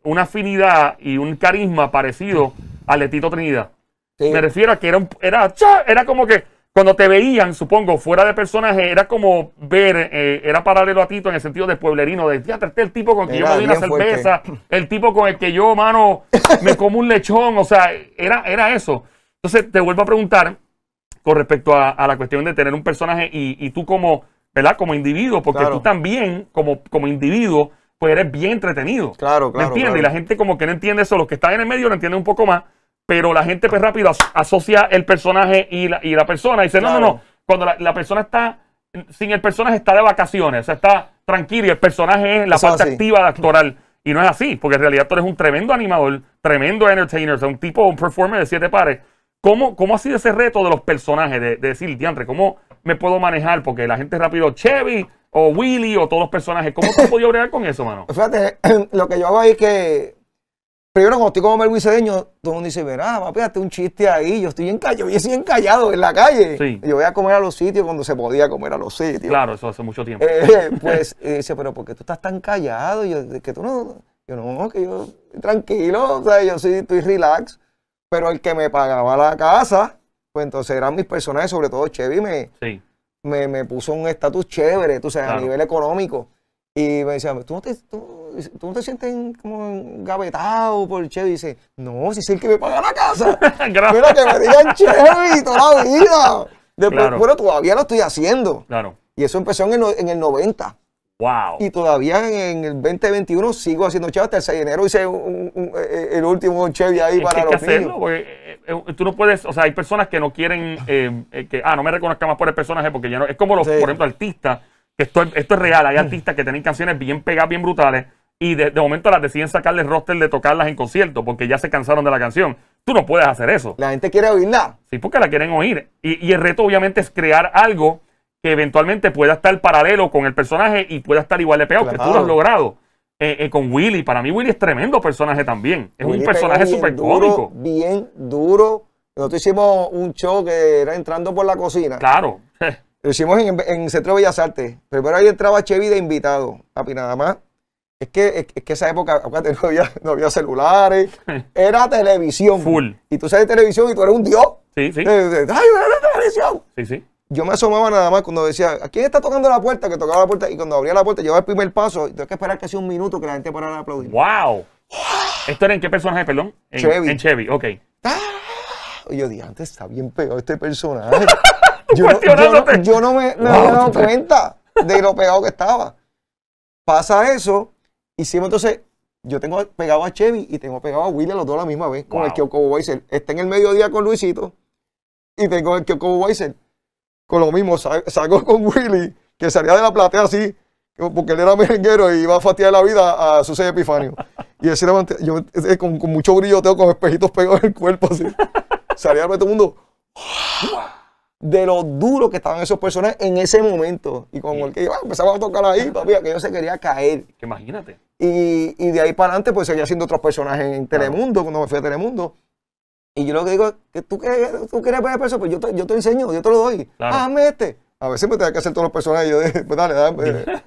una afinidad y un carisma parecido a Letito Trinidad. Me refiero a que era, era, era como que cuando te veían, supongo, fuera de personaje, era como ver, eh, era paralelo a Tito en el sentido de pueblerino, de teatro, este el tipo con el que yo me doy una cerveza, el tipo con el que yo, mano, me como un lechón, o sea, era, era eso. Entonces, te vuelvo a preguntar con respecto a, la cuestión de tener un personaje y, tú como, ¿verdad? Como individuo, porque tú también, como, como individuo, pues eres bien entretenido. Claro, claro. ¿Me entiendes? Y la gente como que no entiende eso, los que están en el medio lo entienden un poco más, pero la gente pues rápido asocia el personaje y la, persona. Y dice, no, no, no. Cuando la, persona está, sin el personaje está de vacaciones, o sea, está tranquilo y el personaje es la parte activa de actoral. Y no es así, porque en realidad tú eres un tremendo animador, tremendo entertainer, o sea, un tipo, un performer de siete pares. ¿Cómo, cómo ha sido ese reto de los personajes? De, de decir, diantre, ¿cómo me puedo manejar? Porque la gente rápido, Chevy, o Willy o todos los personajes. ¿Cómo tú has podido bregar con eso, mano? Fíjate, lo que yo hago es que pero cuando estoy como Melvin Cedeño, todo el mundo dice, verá, a un chiste ahí, yo estoy encallado, yo estoy encallado en la calle. Yo voy a comer a los sitios cuando se podía comer a los sitios. Claro, eso hace mucho tiempo. Eh, eh, pues eh, dice, pero ¿por qué tú estás tan callado? Yo, que tú no, yo no, que yo tranquilo, o sea, yo sí estoy relax. Pero el que me pagaba la casa, pues entonces eran mis personajes, sobre todo Chevy, me, puso un estatus chévere, tú sabes, a nivel económico. Y me decía, ¿tú no te, tú, tú no sientes como engavetado por Chevy? Y dice, no, si es el que me paga la casa. Mira que me digan Chevy toda la vida. bueno, todavía lo estoy haciendo. Claro. Y eso empezó en el, en el 90. Wow. Y todavía en, el 2021 sigo haciendo Chevy. Hasta el 6 de enero hice eh, eh, el último Chevy ahí para que hay los que hacerlo, Porque eh, tú no puedes, o sea, hay personas que no quieren que, ah, no me reconozca más por el personaje porque ya no. Es como los, por ejemplo, artistas esto es, esto es real. Hay mm. artistas que tienen canciones bien pegadas, bien brutales, y de, momento las deciden sacarle roster de tocarlas en concierto porque ya se cansaron de la canción. Tú no puedes hacer eso. La gente quiere oírla. Sí, porque la quieren oír. Y, el reto, obviamente, es crear algo que eventualmente pueda estar paralelo con el personaje y pueda estar igual de pegado, que tú lo has logrado. Eh, eh, con Willy. Para mí Willy es tremendo personaje también. Es un personaje súper cómico. Bien duro. Nosotros hicimos un show que era entrando por la cocina. Claro. Lo hicimos en, Centro Bellas Artes. Primero ahí entraba Chevy de invitado. Papi, nada más. Es que, es esa época, acuérdate, no había, no había celulares. Era televisión. Full. Y tú sabes televisión y tú eres un dios. Sí, sí. ¡Ay, la televisión! Sí, sí. Yo me asomaba nada más cuando decía, ¿a quién está tocando la puerta? Que tocaba la puerta. Y cuando abría la puerta, llevaba el primer paso. Y tengo que esperar que casi un minuto que la gente parara de aplaudir. ¡Wow! ¿Esto era en qué personaje, perdón? En Chevy. En Chevy, ok. ¡Ah! Y yo dije, antes está bien peor este personaje. yo, no, me, había dado cuenta de lo pegado que estaba. Pasa eso, hicimos entonces, yo tengo pegado a Chevy y tengo pegado a A los dos a la misma vez, con el Kyoko Weiser. Está en el mediodía con Luisito y tengo el Kyoko Weiser. Con lo mismo, salgo con Willy, que salía de la platea así, porque él era merenguero y iba a fastidiar la vida a su seis Epifanio. Y él se yo eh, con, con, mucho Tengo con espejitos pegados en el cuerpo así. Salía de todo el mundo de lo duro que estaban esos personajes en ese momento. Y con el que empezaba a tocar ahí, papi, que yo se quería caer. Imagínate. Y, y de ahí para adelante, pues seguía haciendo otros personajes en Telemundo, cuando me fui a Telemundo. Y yo lo que digo es que tú, quieres, tú quieres ver peso, pues yo te, yo te enseño, yo te lo doy. Claro. este. A veces me tenía que hacer todos los personajes. Yo dije, pues dale, dame. es bueno,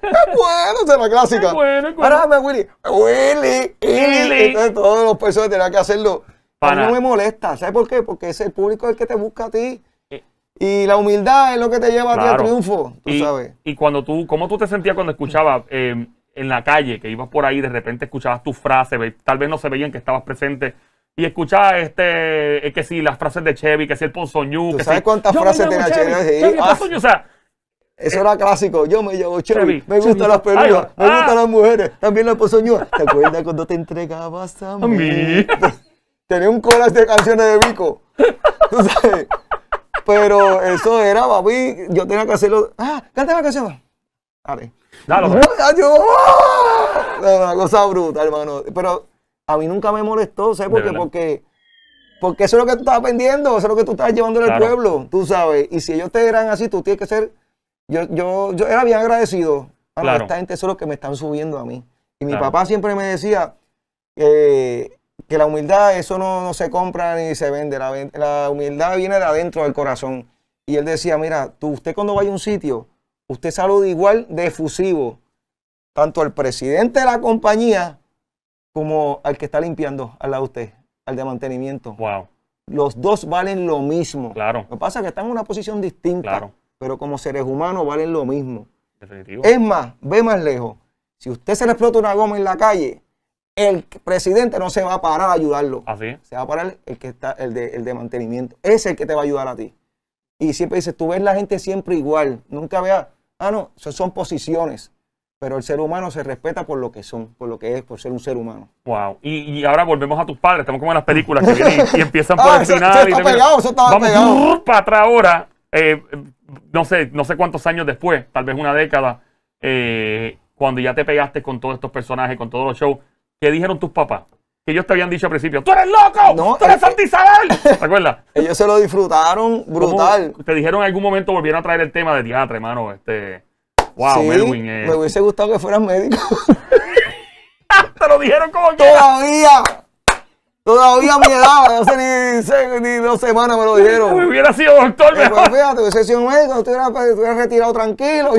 es la clásica. Es bueno, es bueno. Ahora Willy. Willy, Willy. Entonces todos los personajes tenían que hacerlo. no me molesta. ¿Sabes por qué? Porque es el público el que te busca a ti. Y la humildad es lo que te lleva a ti al triunfo, tú sabes. Y cuando tú, ¿cómo tú te sentías cuando escuchabas eh, en la calle, que ibas por ahí, de repente escuchabas tus frases, tal vez no se veían que estabas presente, y escuchabas este, que sí, las frases de Chevy, que si el Ponzoñú, ¿Tú sabes cuántas frases tenía Chevy? Chevy, Chevy ah. o sea, eso eh, era clásico. Yo me llevo Chevy. me gustan las pelucas. Ah, me ah. gustan las mujeres. También la Pozoñu. ¿Te acuerdas cuando te entregabas a mí? A mí. Tenía un collage de canciones de Vico. Tú sabes. Pero eso era, papi, yo tenía que hacerlo. Ah, cántame la canción. Dale. Dale. Una cosa bruta, hermano. Pero a mí nunca me molestó, ¿sabes por qué? Porque, porque eso es lo que tú estabas aprendiendo, eso es lo que tú estabas llevando al el pueblo, tú sabes. Y si ellos te eran así, tú tienes que ser. Yo, yo, yo era bien agradecido. Claro. Esta gente eso es lo que me están subiendo a mí. Y mi papá siempre me decía, que... Eh, que la humildad, eso no, se compra ni se vende. La, humildad viene de adentro del corazón. Y él decía, mira, tú, usted cuando vaya a un sitio, usted saluda igual de efusivo, tanto al presidente de la compañía como al que está limpiando al lado de usted, al de mantenimiento. Wow. Los dos valen lo mismo. Claro. Lo que pasa es que están en una posición distinta, claro. pero como seres humanos valen lo mismo. Definitivo. Es más, ve más lejos. Si usted se le explota una goma en la calle, el presidente no se va a parar a ayudarlo. Así. Ah, se va a parar el que está, el de, mantenimiento. Ese es el que te va a ayudar a ti. Y siempre dices, tú ves la gente siempre igual. Nunca veas, ah, no, son, posiciones. Pero el ser humano se respeta por lo que son, por lo que es, por ser un ser humano. Wow. Y, ahora volvemos a tus padres. Estamos como en las películas que vienen y, empiezan por ah, el final. Eso estaba pegado, eso estaba Vamos pegado. para atrás ahora. Eh, no sé, no sé cuántos años después, tal vez una década, eh, cuando ya te pegaste con todos estos personajes, con todos los shows ¿Qué dijeron tus papás? Que ellos te habían dicho al principio, ¡tú eres loco! ¡Tú eres Santa Isabel! ¿Te acuerdas? ellos se lo disfrutaron brutal. ¿Te dijeron en algún momento, volvieron a traer el tema de teatro, hermano? Este, wow, sí, eh". Me hubiese gustado que fueras médico. te lo dijeron como que. Todavía. Todavía a mi edad, no sé ni, ni, dos semanas me lo dijeron. Me hubiera sido doctor, mejor. fíjate, hubiese sido médico, te hubieras retirado tranquilo.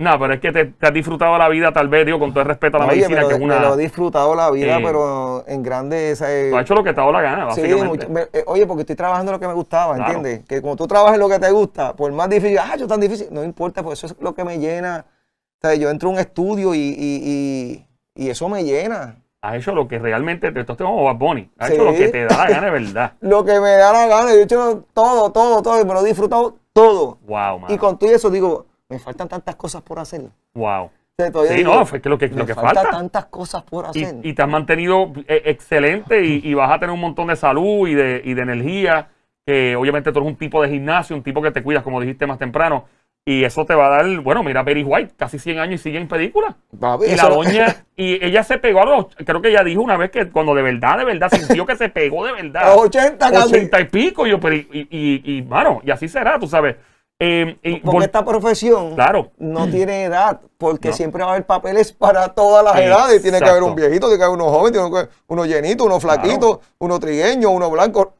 No, pero es que te, has disfrutado la vida, tal vez, digo, con todo el respeto a la medicina, que es una. Me lo he disfrutado la vida, eh. pero en grande. Esa, es. has hecho lo que te ha dado la gana, Sí, a eh, oye, porque estoy trabajando lo que me gustaba, ¿entiendes? Que cuando tú trabajas lo que te gusta, por más difícil, ah, yo tan difícil, no importa, porque eso es lo que me llena. O sea, yo entro a un estudio y, y, y, eso me llena. Has hecho lo que realmente te estás como Bad Bunny. Has hecho lo que te da la gana, de verdad. lo que me da la gana. Yo he hecho todo, todo, todo. Y me lo he disfrutado todo. Wow, man. Y con todo eso digo, me faltan tantas cosas por hacer. Wow. sí, no, fue que lo que, lo falta, tantas cosas por hacer. Y, te has mantenido eh, excelente y, vas a tener un montón de salud y de, energía. Que obviamente tú eres un tipo de gimnasio, un tipo que te cuidas, como dijiste más temprano. Y eso te va a dar, bueno, mira Perry White, casi 100 años y sigue en película. y la doña, y ella se pegó a los, creo que ella dijo una vez que cuando de verdad, de verdad, sintió que se pegó de verdad. A 80, 80 y pico, y yo, y, y, y, bueno, y así será, tú sabes. Eh, porque esta profesión no tiene edad, porque siempre va a haber papeles para todas las edades. Tiene que haber un viejito, tiene que haber uno joven, tiene que haber uno llenito, uno flaquito, uno trigueño, uno blanco.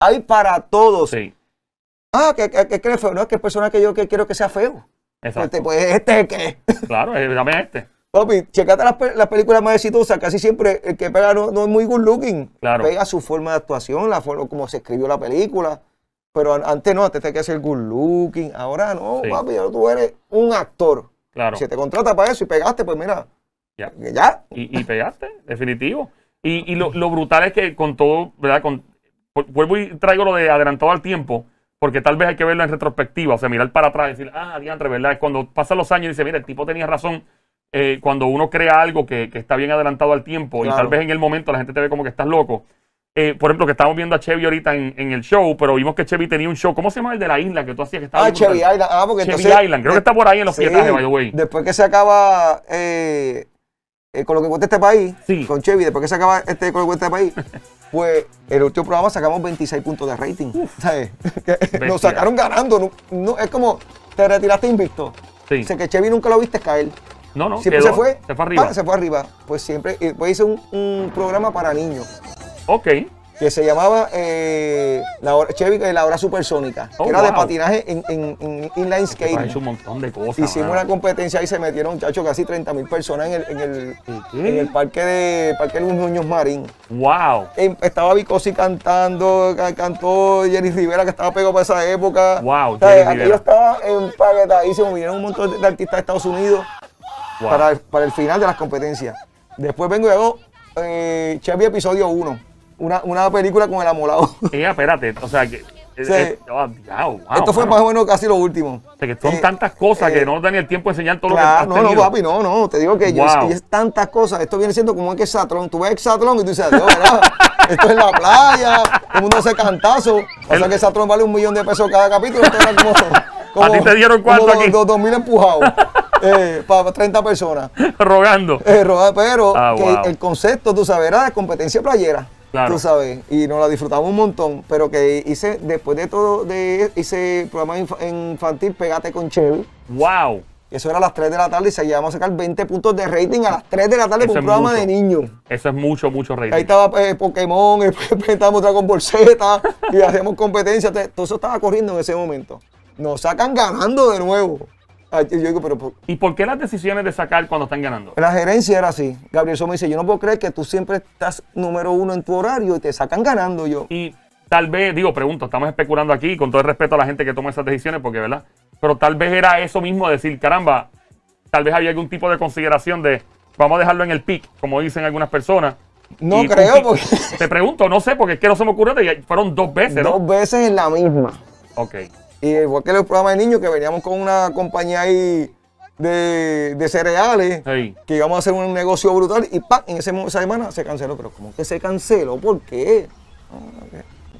Hay para todos. Sí. Ah, que, que, que es feo. No, es que es persona que yo que quiero que sea feo. Exacto. Este, pues este es que Claro, este. Papi, checate las, películas más exitosas. Casi siempre el que pega no, es muy good looking. Claro. Pega su forma de actuación, la forma como se escribió la película. Pero antes no, antes te que hacer good looking. Ahora no, papi, papi, tú eres un actor. Claro. Si te contrata para eso y pegaste, pues mira. Ya. Eh, y, pegaste, definitivo. Y, y lo, lo, brutal es que con todo, ¿verdad? Con, vuelvo y traigo lo de adelantado al tiempo, porque tal vez hay que verlo en retrospectiva, o sea, mirar para atrás y decir, ah, diantre, ¿verdad? Cuando pasan los años y dice, mira, el tipo tenía razón. Eh, cuando uno crea algo que, que, está bien adelantado al tiempo y tal vez en el momento la gente te ve como que estás loco eh, por ejemplo, que estábamos viendo a Chevy ahorita en, el show, pero vimos que Chevy tenía un show. ¿Cómo se llama el de la isla que tú hacías que estaba Ah, Chevy Island. Ah, porque Chevy Island. Creo que está por ahí en los sí, pietajes, by way. Después que se acaba eh, eh, con lo que cuesta este país, sí. con Chevy, después que se acaba este, con lo que cuesta este país, pues el último programa sacamos 26 puntos de rating. ¿Sabes? Nos sacaron ganando. No, es como te retiraste invicto. Sí. O sea, que Chevy nunca lo viste caer. No, no. Siempre se fue. Se fue arriba. Ah, se fue arriba. Pues siempre. Pues hice un programa para niños. Ok. Que se llamaba eh, la, hora, Chevy, eh, la hora supersónica, que oh, era de patinaje en, inline skating. Hicimos una competencia y se metieron, chacho, casi 30 mil personas en el, en el, parque de parque Luis Muñoz Marín. ¡Wow! Em, estaba Vicosi cantando, cantó Jerry Rivera, que estaba pegado para esa época. ¡Wow! O yo estaba empaquetadísimo, vinieron un montón de artistas de Estados Unidos para, el final de las competencias. Después vengo y hago eh, Chevy episodio 1 una, una película con el amolado. mira espérate, o sea, que eh, eh, esto fue más o menos casi lo último. que son eh, tantas cosas que no dan el tiempo de enseñar todo lo que has No, no, papi, no, no. Te digo que yo, es, es, tantas cosas. Esto viene siendo como un exatlón. Tú ves exatlón y tú dices, Dios, esto es la playa, todo el mundo hace cantazo. O sea que exatlón vale un millón de pesos cada capítulo. como, ¿A ti te dieron cuánto aquí? Dos, dos, mil empujados. para 30 personas. Rogando. pero ah, el concepto, tú sabes, era de competencia playera. Tú sabes, y nos la disfrutamos un montón, pero que hice, después de todo, de, hice programa infantil Pegate con Chevy. ¡Wow! Eso era a las 3 de la tarde y seguíamos a sacar 20 puntos de rating a las 3 de la tarde con un programa de niños. Eso es mucho, mucho rating. Ahí estaba eh, Pokémon, Pokémon, estábamos con bolseta y hacíamos competencias, Todo eso estaba corriendo en ese momento. Nos sacan ganando de nuevo. Ah, pero ¿Y por qué las decisiones de sacar cuando están ganando? La gerencia era así. Gabriel me dice, yo no puedo creer que tú siempre estás número uno en tu horario y te sacan ganando yo. Y tal vez, digo, pregunto, estamos especulando aquí con todo el respeto a la gente que toma esas decisiones, porque, ¿verdad? Pero tal vez era eso mismo, decir, caramba, tal vez había algún tipo de consideración de, vamos a dejarlo en el pick, como dicen algunas personas. No creo, porque... Te pregunto, no sé, porque es que no se me ocurre, fueron dos veces, ¿no? Dos veces en la misma. Ok. Y igual que el programa de niños, que veníamos con una compañía ahí de, cereales, que íbamos a hacer un negocio brutal y pa en ese, esa semana se canceló. Pero ¿cómo que se canceló? ¿Por qué?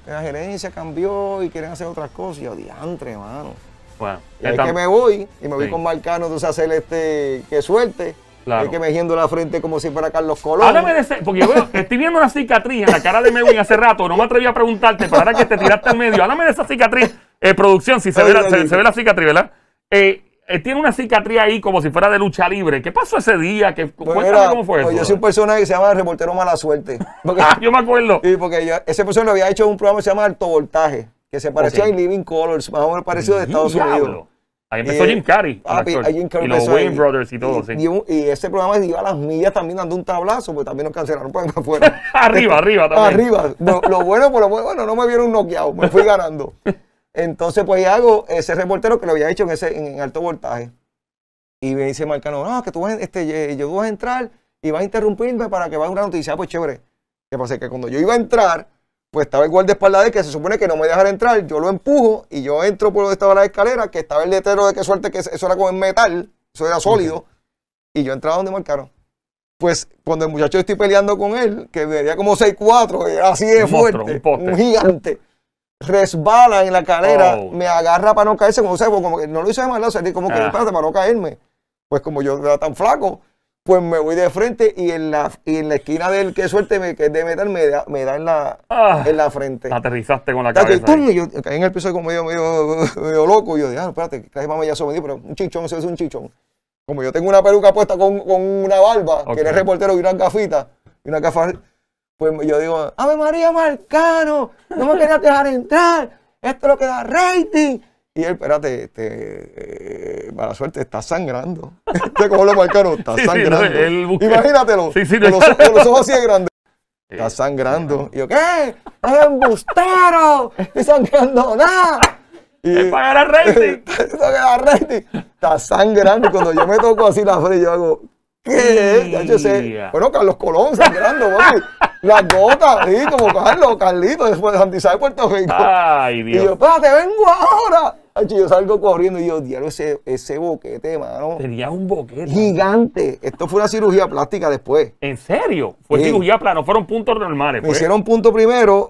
la gerencia cambió y quieren hacer otras cosas. Y yo, diantre, hermano. Bueno, y es que me voy, y me voy con Marcano, entonces a hacer este, ¡Qué suerte! Claro. Es que me la frente como si fuera Carlos Colón. Háblame de ese, porque yo estoy viendo una cicatriz en la cara de Mewin hace rato, no me atreví a preguntarte, para que te tiraste al medio, háblame de esa cicatriz eh, producción, si se, ve la, cicatriz, ¿verdad? Eh, eh, tiene una cicatriz ahí como si fuera de lucha libre. ¿Qué pasó ese día? ¿Qué, pues cómo fue pues eso. Yo soy un personaje que se llama el reportero mala suerte. Ah, yo me acuerdo. Y porque ese personaje le había hecho un programa que se llama Alto Voltaje, que se parecía a Living Colors, más o menos parecido de Estados Unidos. Ahí empezó Jim Carrey. Papi, y los Wayne Brothers y todo, y, sí. Y, ese programa iba a las millas también dando un tablazo, pues también nos cancelaron por afuera. arriba, arriba también. Arriba. lo, bueno, por lo bueno, no me vieron noqueado, me fui ganando. Entonces, pues hago ese reportero que lo había hecho en, ese, en alto voltaje. Y me dice Marcano, no, que tú vas, este, yo voy a entrar y vas a interrumpirme para que vaya una noticia. Ah, pues chévere. que pasa? Que cuando yo iba a entrar, pues estaba el de que se supone que no me dejara entrar. Yo lo empujo y yo entro por donde estaba la escalera, que estaba el letrero de qué suerte, que eso era como en metal, eso era sólido. Y yo entraba donde Marcano. Pues cuando el muchacho estoy peleando con él, que veía como 6'4, era así de un fuerte, un gigante resbala en la carrera, oh. me agarra para no caerse, como, como que no lo hice de mal o como que ah. para no caerme. Pues como yo era tan flaco, pues me voy de frente y en la, en la esquina del que suerte me, que de metal me da, en, la, ah. en la frente. Aterrizaste con la cabeza. yo caí en el piso como medio, medio, medio loco. Y yo dije, ah, espérate, que mamá ya dio, pero un chichón, eso es un chichón. Como yo tengo una peluca puesta con, con una barba, que eres reportero y una gafita, y una gafas... Pues yo digo, Ave María Marcano, no me querías dejar entrar, esto es lo que da rating. Y él, espérate, este, eh, mala suerte, está sangrando. Este lo marcano está sangrando. Imagínatelo, sí, con, los, ojos así de grandes. Está sangrando. Y yo, ¿qué? ¡Es embustero! ¡Estoy sangrando nada! Y, ¡Es para ganar rating! ¡Es para rating! Está sangrando. Cuando yo me toco así la frente, yo hago, ¿Qué? Eh, ya sé. Bueno, Carlos Colón sangrando, güey. Las gotas, sí, como Carlos, Carlito, después de San de Puerto Rico. Ay, Dios. Y yo, te vengo ahora yo salgo corriendo y yo, diablo, ese, ese boquete, mano. Tenía un boquete. Gigante. Esto fue una cirugía plástica después. ¿En serio? Fue cirugía plástica, no fueron puntos normales. Me pues. hicieron punto primero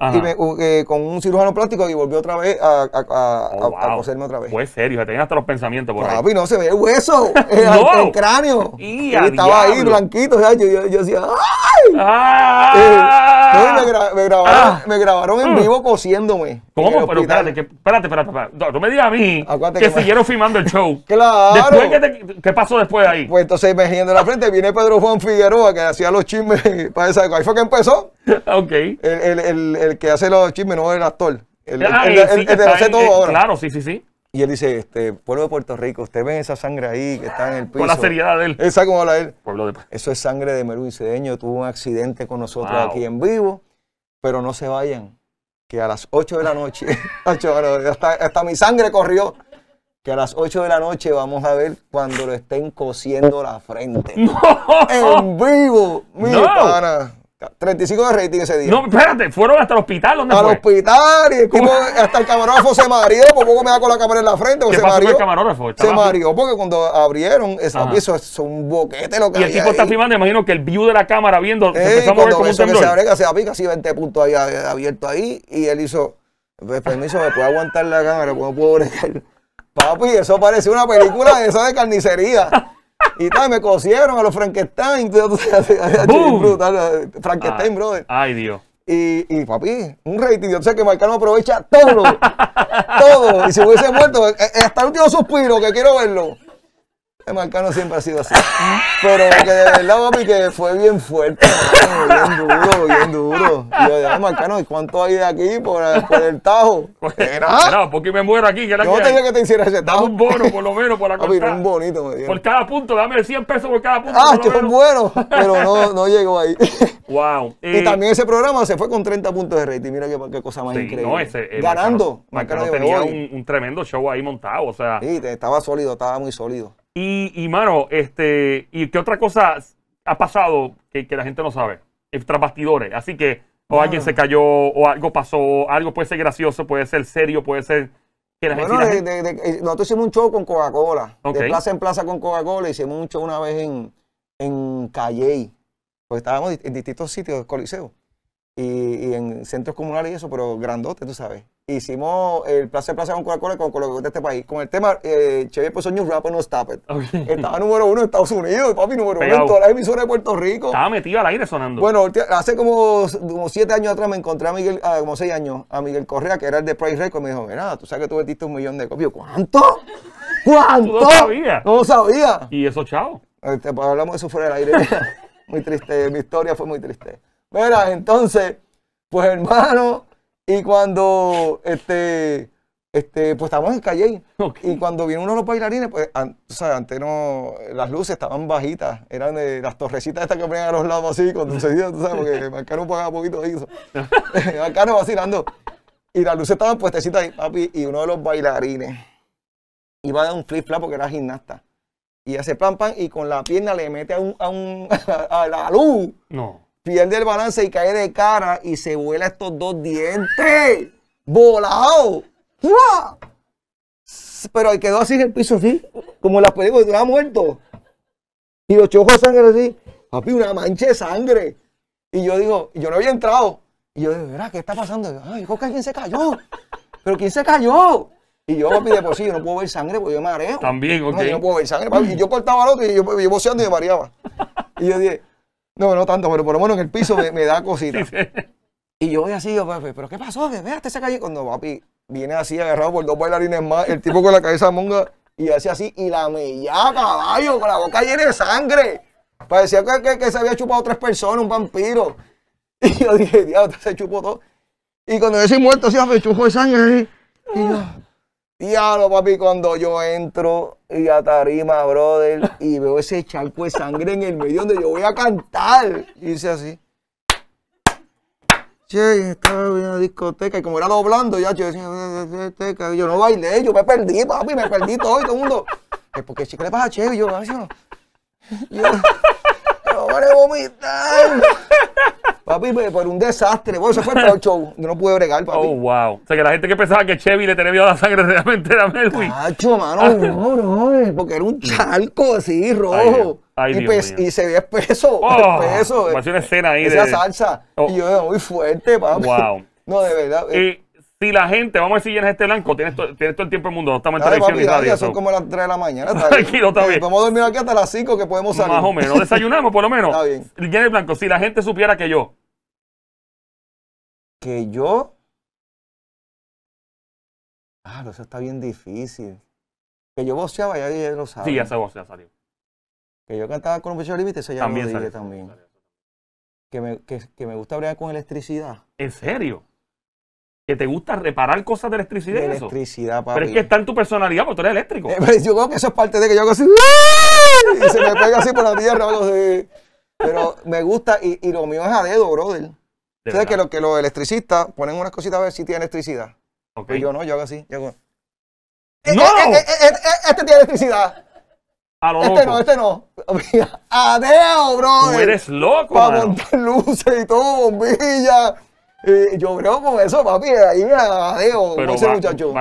eh, con un cirujano plástico y volvió otra vez a, a, a, oh, coserme otra vez. Fue serio, se tenían hasta los pensamientos por Papi, ahí. no se ve el hueso, eh, el, cráneo. Y, estaba ahí blanquito, Y Yo, yo, decía, ¡ay! Ah. Eh, me, grabaron, ah. me grabaron en mm. vivo cosiéndome. ¿Cómo? Pero espérate, que, espérate, espérate, No, me digas a mí que, siguieron filmando el show. claro. Después ¿Qué pasó después ahí? Pues entonces, imagínate la frente, viene Pedro Juan Figueroa que hacía los chismes para esa. Ahí fue que empezó. ok. El, el, el, que hace los chismes no es el actor. El, ah, sí, hace todo eh, ahora. Claro, sí, sí, sí. Y él dice, este, pueblo de Puerto Rico, usted ve esa sangre ahí que está en el piso. Con la seriedad de él. Esa como de él. Pueblo de... Eso es sangre de Merwin Cedeño, tuvo un accidente con nosotros aquí en vivo, pero no se vayan que a las 8 de la noche, hasta, mi sangre corrió, que a las 8 de la noche vamos a ver cuando lo estén cosiendo la frente. En vivo, mi 35 de rating ese día. No, espérate, fueron hasta el hospital. ¿Dónde Al hospital y el hasta el camarógrafo se mareó. Por poco me da con la cámara en la frente. se pasó mareó. el Se mareó porque cuando abrieron, eso es un boquete lo que Y el tipo está filmando, imagino que el view de la cámara viendo. Ey, se empezó a mover como un Que se abre, que se abre, casi 20 puntos ahí abierto ahí. Y él hizo, pues, permiso, me puedo aguantar la cámara, cómo puedo Papi, eso parece una película de esa de carnicería y también me cosieron a los Frankenstein. Frankenstein, brother. Ay, Dios. Y, y, papi, un rating. Yo sé que Marcano aprovecha todo. todo. Y si hubiese muerto, eh, eh, hasta el último suspiro que quiero verlo. El marcano siempre ha sido así. Pero que de verdad, papi, que fue bien fuerte, bien duro, bien duro. Y yo dije, marcano, ¿y cuánto hay de aquí por, el tajo? ¿Ah? No, porque me muero aquí. Que era yo que tenía que te hiciera ese tajo. Dame un bono, por lo menos, por la papi, un bonito me Por cada punto, dame 100 pesos por cada punto. Ah, que fue bueno, pero no, no llegó ahí. Wow. y eh, también ese programa se fue con 30 puntos de rating. Mira qué, cosa más increíble. No, ese, eh, Ganando. Marcano, tenía un, un, tremendo show ahí montado, o sea. Sí, estaba sólido, estaba muy sólido. Y, mano, este, ¿y qué otra cosa ha pasado que, la gente no sabe? Eh, tras bastidores. Así que, o alguien se cayó, o algo pasó, algo puede ser gracioso, puede ser serio, puede ser. Que la gente, eh, nosotros hicimos un show con Coca-Cola. plaza en plaza con Coca-Cola. Hicimos un show una vez en, en Calley. estábamos en distintos sitios del Coliseo y, en centros comunales y eso, pero grandote, tú sabes. Hicimos el Plaza de Plaza con coca con de este país. Con el tema eh, Chevy puso New Rapper No Stop It. Estaba número uno en Estados Unidos, papi, número uno en todas las emisoras de Puerto Rico. Estaba metido al aire sonando. Bueno, hace como, siete años atrás me encontré a Miguel, ah, como seis años, a Miguel Correa, que era el de Price Record y me dijo, mira, tú sabes que tú vendiste un millón de copias. ¿Cuánto? ¿Cuánto? no sabía. No sabía. Y eso, chao. Este, pues, hablamos de eso fuera del aire. muy triste, mi historia fue muy triste. Mira, entonces, pues hermano, y cuando, este, este, pues estamos en Calle. Y cuando vino uno de los bailarines, pues, tú o sea, antes no, las luces estaban bajitas, eran de las torrecitas estas que ponían a los lados así, cuando se dio, tú sabes, porque Marcano pagaba poquito de eso. Marcano vacilando. Y las luces estaban puestecitas ahí, papi, y uno de los bailarines iba a dar un flip flop porque era gimnasta. Y hace pam pan y con la pierna le mete a, a, un, a la luz. No pierde el balance y cae de cara y se vuela estos dos dientes. ¡Volado! ¡Uah! Pero quedó así en el piso, así, como las películas, estaba muerto. Y los chojos de sangre así, papi, una mancha de sangre. Y yo digo, yo no había entrado. Y yo digo, ¿qué está pasando? Ay, hijo, que alguien se cayó. ¿Pero quién se cayó? Y yo, papi, de por sí, yo no puedo ver sangre porque yo me mareo. También, ok. No, yo no puedo ver sangre, Y yo cortaba al otro y yo, yo boceando y me mareaba. Y yo dije, no, no tanto, pero por lo menos en el piso me, da cosita. Y yo voy así, yo, pues, pero ¿qué pasó? vea, veaste esa calle. Cuando papi viene así agarrado por dos bailarines más, el tipo con la cabeza monga y hace así, y la meía, caballo, con la boca llena de sangre. Parecía que, se había chupado tres personas, un vampiro. Y yo dije, diablo, este se chupó todo. Y cuando yo soy muerto, así, me chupó de sangre. Y yo, Diablo, papi, cuando yo entro y a tarima, brother, y veo ese charco de sangre en el medio donde yo voy a cantar. Y dice así. Che, estaba en la discoteca y como era doblando, ya yo decía, este yo no bailé, yo me perdí, papi, me perdí todo y todo el mundo. Es porque chico le pasa a Che, y yo, yo, yo para vomitar. Papi, pues, por un desastre. Bueno, eso fue para el show. Yo no pude bregar, papi. Oh, wow. O sea, que la gente que pensaba que Chevy le tenía miedo a la sangre realmente era Melvin. Cacho, mano, ah. no, no, porque era un charco así, rojo. Ay, Dios. y, se ve espeso, oh, espeso. Hace una eh, escena ahí. Esa de... salsa. Oh. Y yo, muy fuerte, papi. Wow. No, de verdad. Y eh, si la gente, vamos a decir, llenas este blanco, tienes, tienes todo el tiempo del mundo, no estamos en televisión y radio. Son como las 3 de la mañana. Tranquilo, está eh, bien. Vamos dormir aquí hasta las 5 que podemos salir. Más o menos, desayunamos por lo menos. Está bien. Llenas blanco, si la gente supiera que yo. Que yo. Claro, eso está bien difícil. Que yo voceaba, ya, ya lo Sí, ya se bocea, salió. Que yo cantaba con un pecho de eso ya también lo dije también. Que, me, que, que me gusta bregar con electricidad. ¿En serio? que te gusta reparar cosas de electricidad. De electricidad, para. Pero es que está en tu personalidad porque tú eres eléctrico. Eh, pero yo creo que eso es parte de que yo hago así. Y se me pega así por la tierra. Pero me gusta y, y, lo mío es a dedo, brother. De ¿Sabes que, que los electricistas ponen unas cositas a ver si tiene electricidad? Y pues yo no, yo hago así. Yo hago... ¡No! Eh, eh, este tiene electricidad. A lo este no, este no. ¡Adeo, brother. Tú eres loco, Para montar luces y todo, bombillas yo creo con eso, papi, ahí a Dios, ese va, muchacho.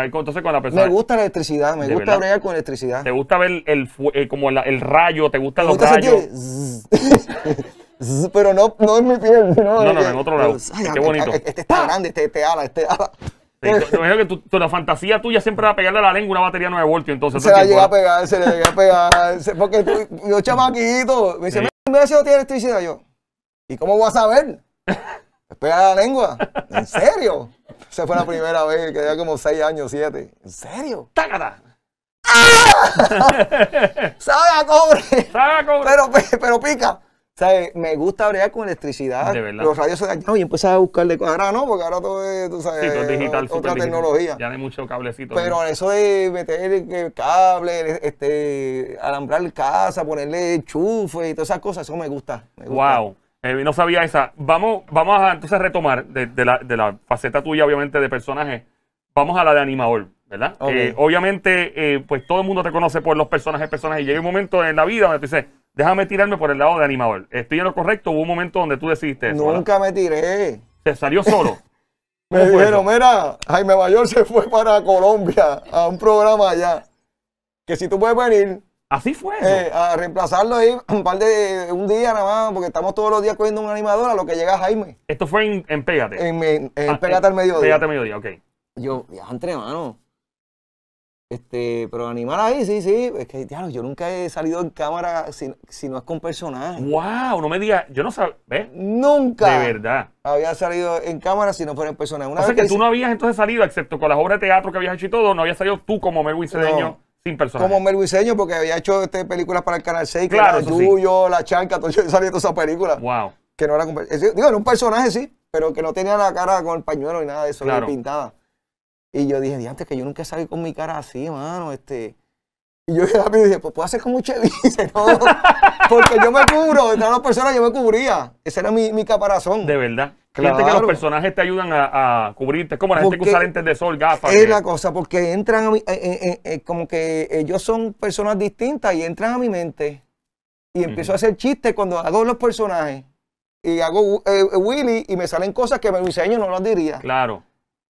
Me gusta la electricidad, me gusta ver con electricidad. ¿Te gusta ver el, eh, como el rayo? ¿Te gustan los rayos? Pero no, no en mi piel. No, no, no, en otro lado. Qué este bonito. Este está grande, este, este ala, este ala. imagino que la fantasía tuya siempre va a pegarle a la lengua una batería 9 voltios, entonces. Se la llega a pegar, se le llega a pegar. porque yo, chamaquito, me dice, sí. no tiene electricidad? Yo, ¿y cómo voy a saber? pega la lengua. ¿En serio? Esa fue la primera vez, que tenía como 6 años, 7. ¿En serio? ¡Tácata! ¡Ah! ¡Sabe cobre! ¡Sabe cobre! Pero, pero pica. ¿Sabe? Me gusta bregar con electricidad. De verdad. Los radios se dañaron y empecé a buscarle cosas. Ahora no, porque ahora todo es, tú sabes, todo digital, otra tecnología. Ya Ya hay mucho cablecito. Pero eso de meter cable, este, alambrar casa, ponerle chufe y todas esas cosas, eso me gusta. Me gusta. Wow. Eh, no sabía esa. Vamos, vamos a entonces retomar de, la, faceta tuya, obviamente, de personaje. Vamos a la de animador, ¿verdad? Eh, obviamente, eh, pues todo el mundo te conoce por los personajes, personajes. Y llega un momento en la vida donde tú dices, déjame tirarme por el lado de animador. ¿Estoy en lo correcto? Hubo un momento donde tú decidiste eso, Nunca me tiré. Se salió solo. me dijeron, mira, Jaime Mayor se fue para Colombia a un programa allá. Que si tú puedes venir, Así fue. Eh, a reemplazarlo ahí un par de un día nada más, porque estamos todos los días cogiendo un animador a lo que llega Jaime. Esto fue en, Pégate. En, ah, Pégate eh, al mediodía. Pégate al mediodía, ok. Yo, ya entre mano. Este, pero animar ahí, sí, sí. Es que, diablo, yo nunca he salido en cámara si, no es con personaje. ¡Wow! No me digas, yo no sabía. ¿Ves? ¿eh? Nunca. De verdad. Había salido en cámara si no fuera en personaje. o sea que, tú no habías entonces salido, excepto con las obras de teatro que habías hecho y todo, no habías salido tú como Merwin Cedeño sin personaje. Como Merwiseño, porque había hecho este, películas para el Canal 6, claro, que era La chanca, todo, eso salía toda esa película. Wow. Que no era, digo, era un personaje, sí, pero que no tenía la cara con el pañuelo y nada de eso, claro. pintada. Y yo dije, antes que yo nunca salí con mi cara así, mano, este... Y yo rápido dije, pues puedo hacer como un dice? ¿no? Porque yo me cubro, entre las personas yo me cubría. Ese era mi, caparazón. De verdad. Claro. que los personajes te ayudan a, a cubrirte. Es como la gente que usa lentes de sol, gafas. Es la cosa, porque entran a mi. Eh, eh, eh, como que ellos son personas distintas y entran a mi mente. Y empiezo a hacer chistes cuando hago los personajes. Y hago Willy y me salen cosas que me diseño no las diría. Claro.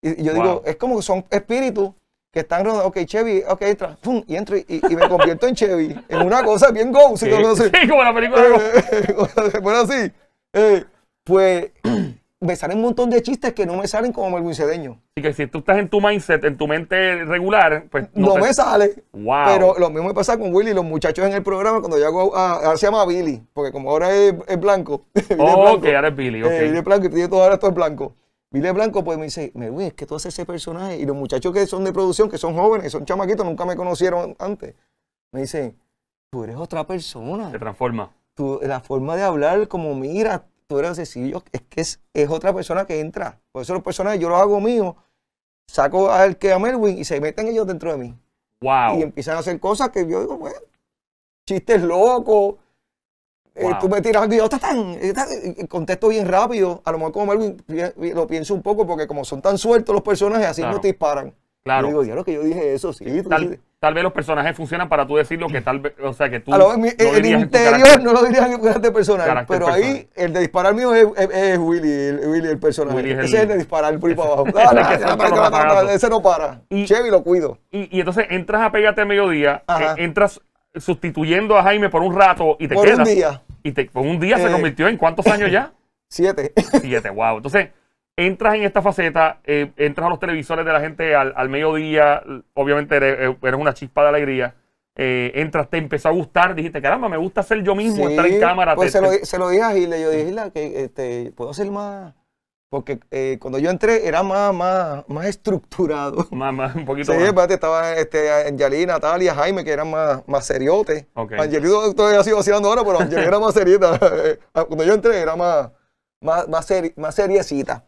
Y, yo digo, es como que son espíritus que están rodando, ok, Chevy, ok, entra, pum, y entro y, y, me convierto en Chevy, en una cosa bien go, si ¿Sí? sé. Sí, como la película bueno, eh, así, eh, pues me salen un montón de chistes que no me salen como el cedeño. Así que si tú estás en tu mindset, en tu mente regular, pues... No, no me sale. Wow. Pero lo mismo me pasa con Willy, los muchachos en el programa, cuando yo hago, ahora ah, se llama Billy, porque como ahora es, blanco. oh, ahora es Billy, ok. Eh, es blanco y todo, ahora esto es blanco. Vile Blanco pues me dice, me es que tú haces ese personaje. Y los muchachos que son de producción, que son jóvenes, son chamaquitos, nunca me conocieron antes. Me dice, tú eres otra persona. Te transforma. Tú, la forma de hablar, como mira, tú eres sencillo, es que es, otra persona que entra. Por eso los personajes yo los hago míos, saco al que a Melwin y se meten ellos dentro de mí. Wow. Y empiezan a hacer cosas que yo digo, bueno, chistes locos, eh, tú me tiras algo y yo, Contesto bien rápido. A lo mejor como algo lo pienso un poco porque como son tan sueltos los personajes, así no te disparan. Claro. Yo digo, ya lo que yo dije eso, sí. Tal, vez los personajes funcionan para tú decir lo que tal vez, o sea, que tú... el interior no lo dirías en carácter personal, pero ahí el de disparar mío es, Willy, el, Willy el personaje. es el, ese es el de disparar por ahí para abajo. Ese no para. Chevy lo cuido. Y, entonces entras a Pégate a Mediodía, eh, entras sustituyendo a Jaime por un rato y te quedas. Y por un día se eh, convirtió en cuántos años ya? Siete. Siete, wow. Entonces, entras en esta faceta, eh, entras a los televisores de la gente al, mediodía, obviamente eh, eres, una chispa de alegría. entras, te empezó a gustar, dijiste, caramba, me gusta ser yo mismo, estar en cámara. Pues se, lo, se, lo, dije a Gile, yo dije, Gile, que este, puedo ser más porque eh, cuando yo entré era más, más, más estructurado. Más, más, un poquito sí, más. Espérate, estaba este, Angelina, Talia, Jaime, que eran más, más seriotes. Okay. Angelina todavía sigo vacilando ahora, pero Angelina era más serieta. Ah, cuando yo entré era más, más, más, seri más seriecita.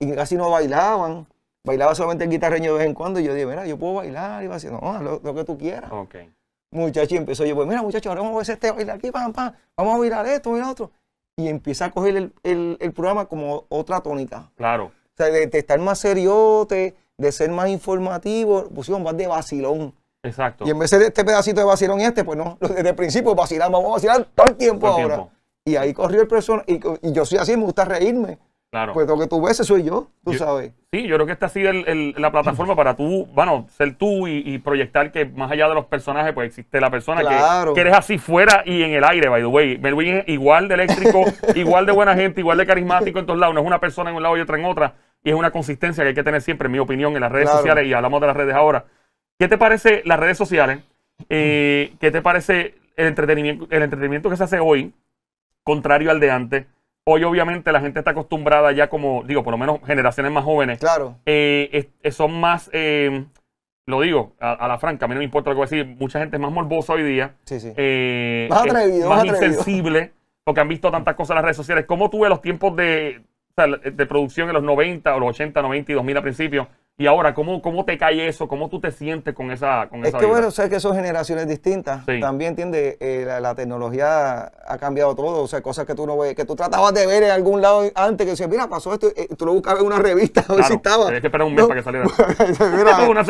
Y casi no bailaban. Bailaba solamente el guitarreño de vez en cuando. Y yo dije, mira, yo puedo bailar. Y va decir, no, lo, que tú quieras. Okay. Muchacho, empezó yo, pues mira, muchachos, ahora vamos a hacer este bailar aquí, pam, pam. Vamos a bailar esto, mira otro y empieza a coger el, el, el programa como otra tónica. Claro. O sea, de, estar más seriote, de ser más informativo, pusieron más de vacilón. Exacto. Y en vez de este pedacito de vacilón y este, pues no, desde el principio vacilamos, vamos a vacilar todo el tiempo ahora. Y ahí corrió el personaje, y, y, yo soy así, me gusta reírme. Claro. Pues lo que tú ves, soy yo, tú sabes. Sí, yo creo que esta ha sido la plataforma para tú, bueno, ser tú y, proyectar que más allá de los personajes, pues existe la persona que, eres así fuera y en el aire, by the way. Melvin es igual de eléctrico, igual de buena gente, igual de carismático en todos lados. No es una persona en un lado y otra en otra. Y es una consistencia que hay que tener siempre, en mi opinión, en las redes sociales. Y hablamos de las redes ahora. ¿Qué te parece las redes sociales? Eh, ¿Qué te parece el entretenimiento, el entretenimiento que se hace hoy, contrario al de antes? Hoy obviamente la gente está acostumbrada ya como, digo, por lo menos generaciones más jóvenes. Claro. Eh, eh, son más, eh, lo digo a, la franca, a mí no me importa lo que voy a decir, mucha gente es más morbosa hoy día. Sí, sí. más atrevida, más, más insensible, porque han visto tantas cosas en las redes sociales. ¿Cómo tuve los tiempos de, de producción en los 90 o los 80, 90 y 2000 a principios? Y ahora, ¿cómo, cómo te cae eso? ¿Cómo tú te sientes con esa con Es que bueno, sé que son generaciones distintas. También, entiende eh, la, tecnología ha cambiado todo. O sea, cosas que tú no ves, que tú tratabas de ver en algún lado antes, que decías, mira, pasó esto, Y eh, tú lo buscabas en una revista, claro, a ver que esperar un mes para que saliera. mira, una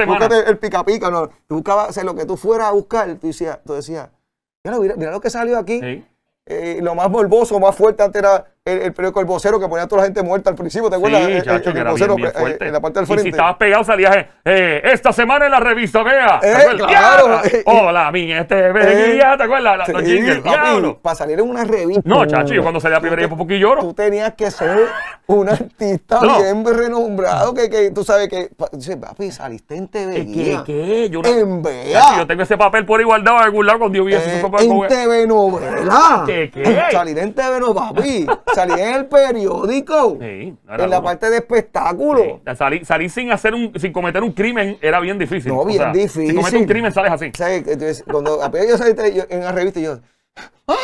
el pica pica, no. Tú buscabas, o sea, lo que tú fueras a buscar, tú decías, tú decías mira, lo que salió aquí. Eh, lo más morboso, más fuerte antes era el, periódico El Vocero que ponía a toda la gente muerta al principio, ¿te acuerdas? Sí, chacho, que era eh, en la parte del frente. Y si estabas pegado salías eh, eh, esta semana en la revista, vea. claro. Hola, mi este veía, ¿te acuerdas? sí, Para salir en una revista. No, chacho, yo cuando salía primero yo un poquillo lloro. Tú tenías que ser un artista bien renombrado que, tú sabes que dice, papi, saliste en TV ¿Qué? qué? Yo, en Vea. Yo tengo ese papel por igualdad en algún lado cuando yo vi ese papel. En TV Novela. ¿Qué? qué? Salir en TV Novela, Salí en el periódico. en la parte de espectáculo. Salí, Salir, sin hacer un, sin cometer un crimen era bien difícil. No, bien difícil. Si cometes un crimen sales así. cuando yo salí en la revista, y yo. ¡Ah!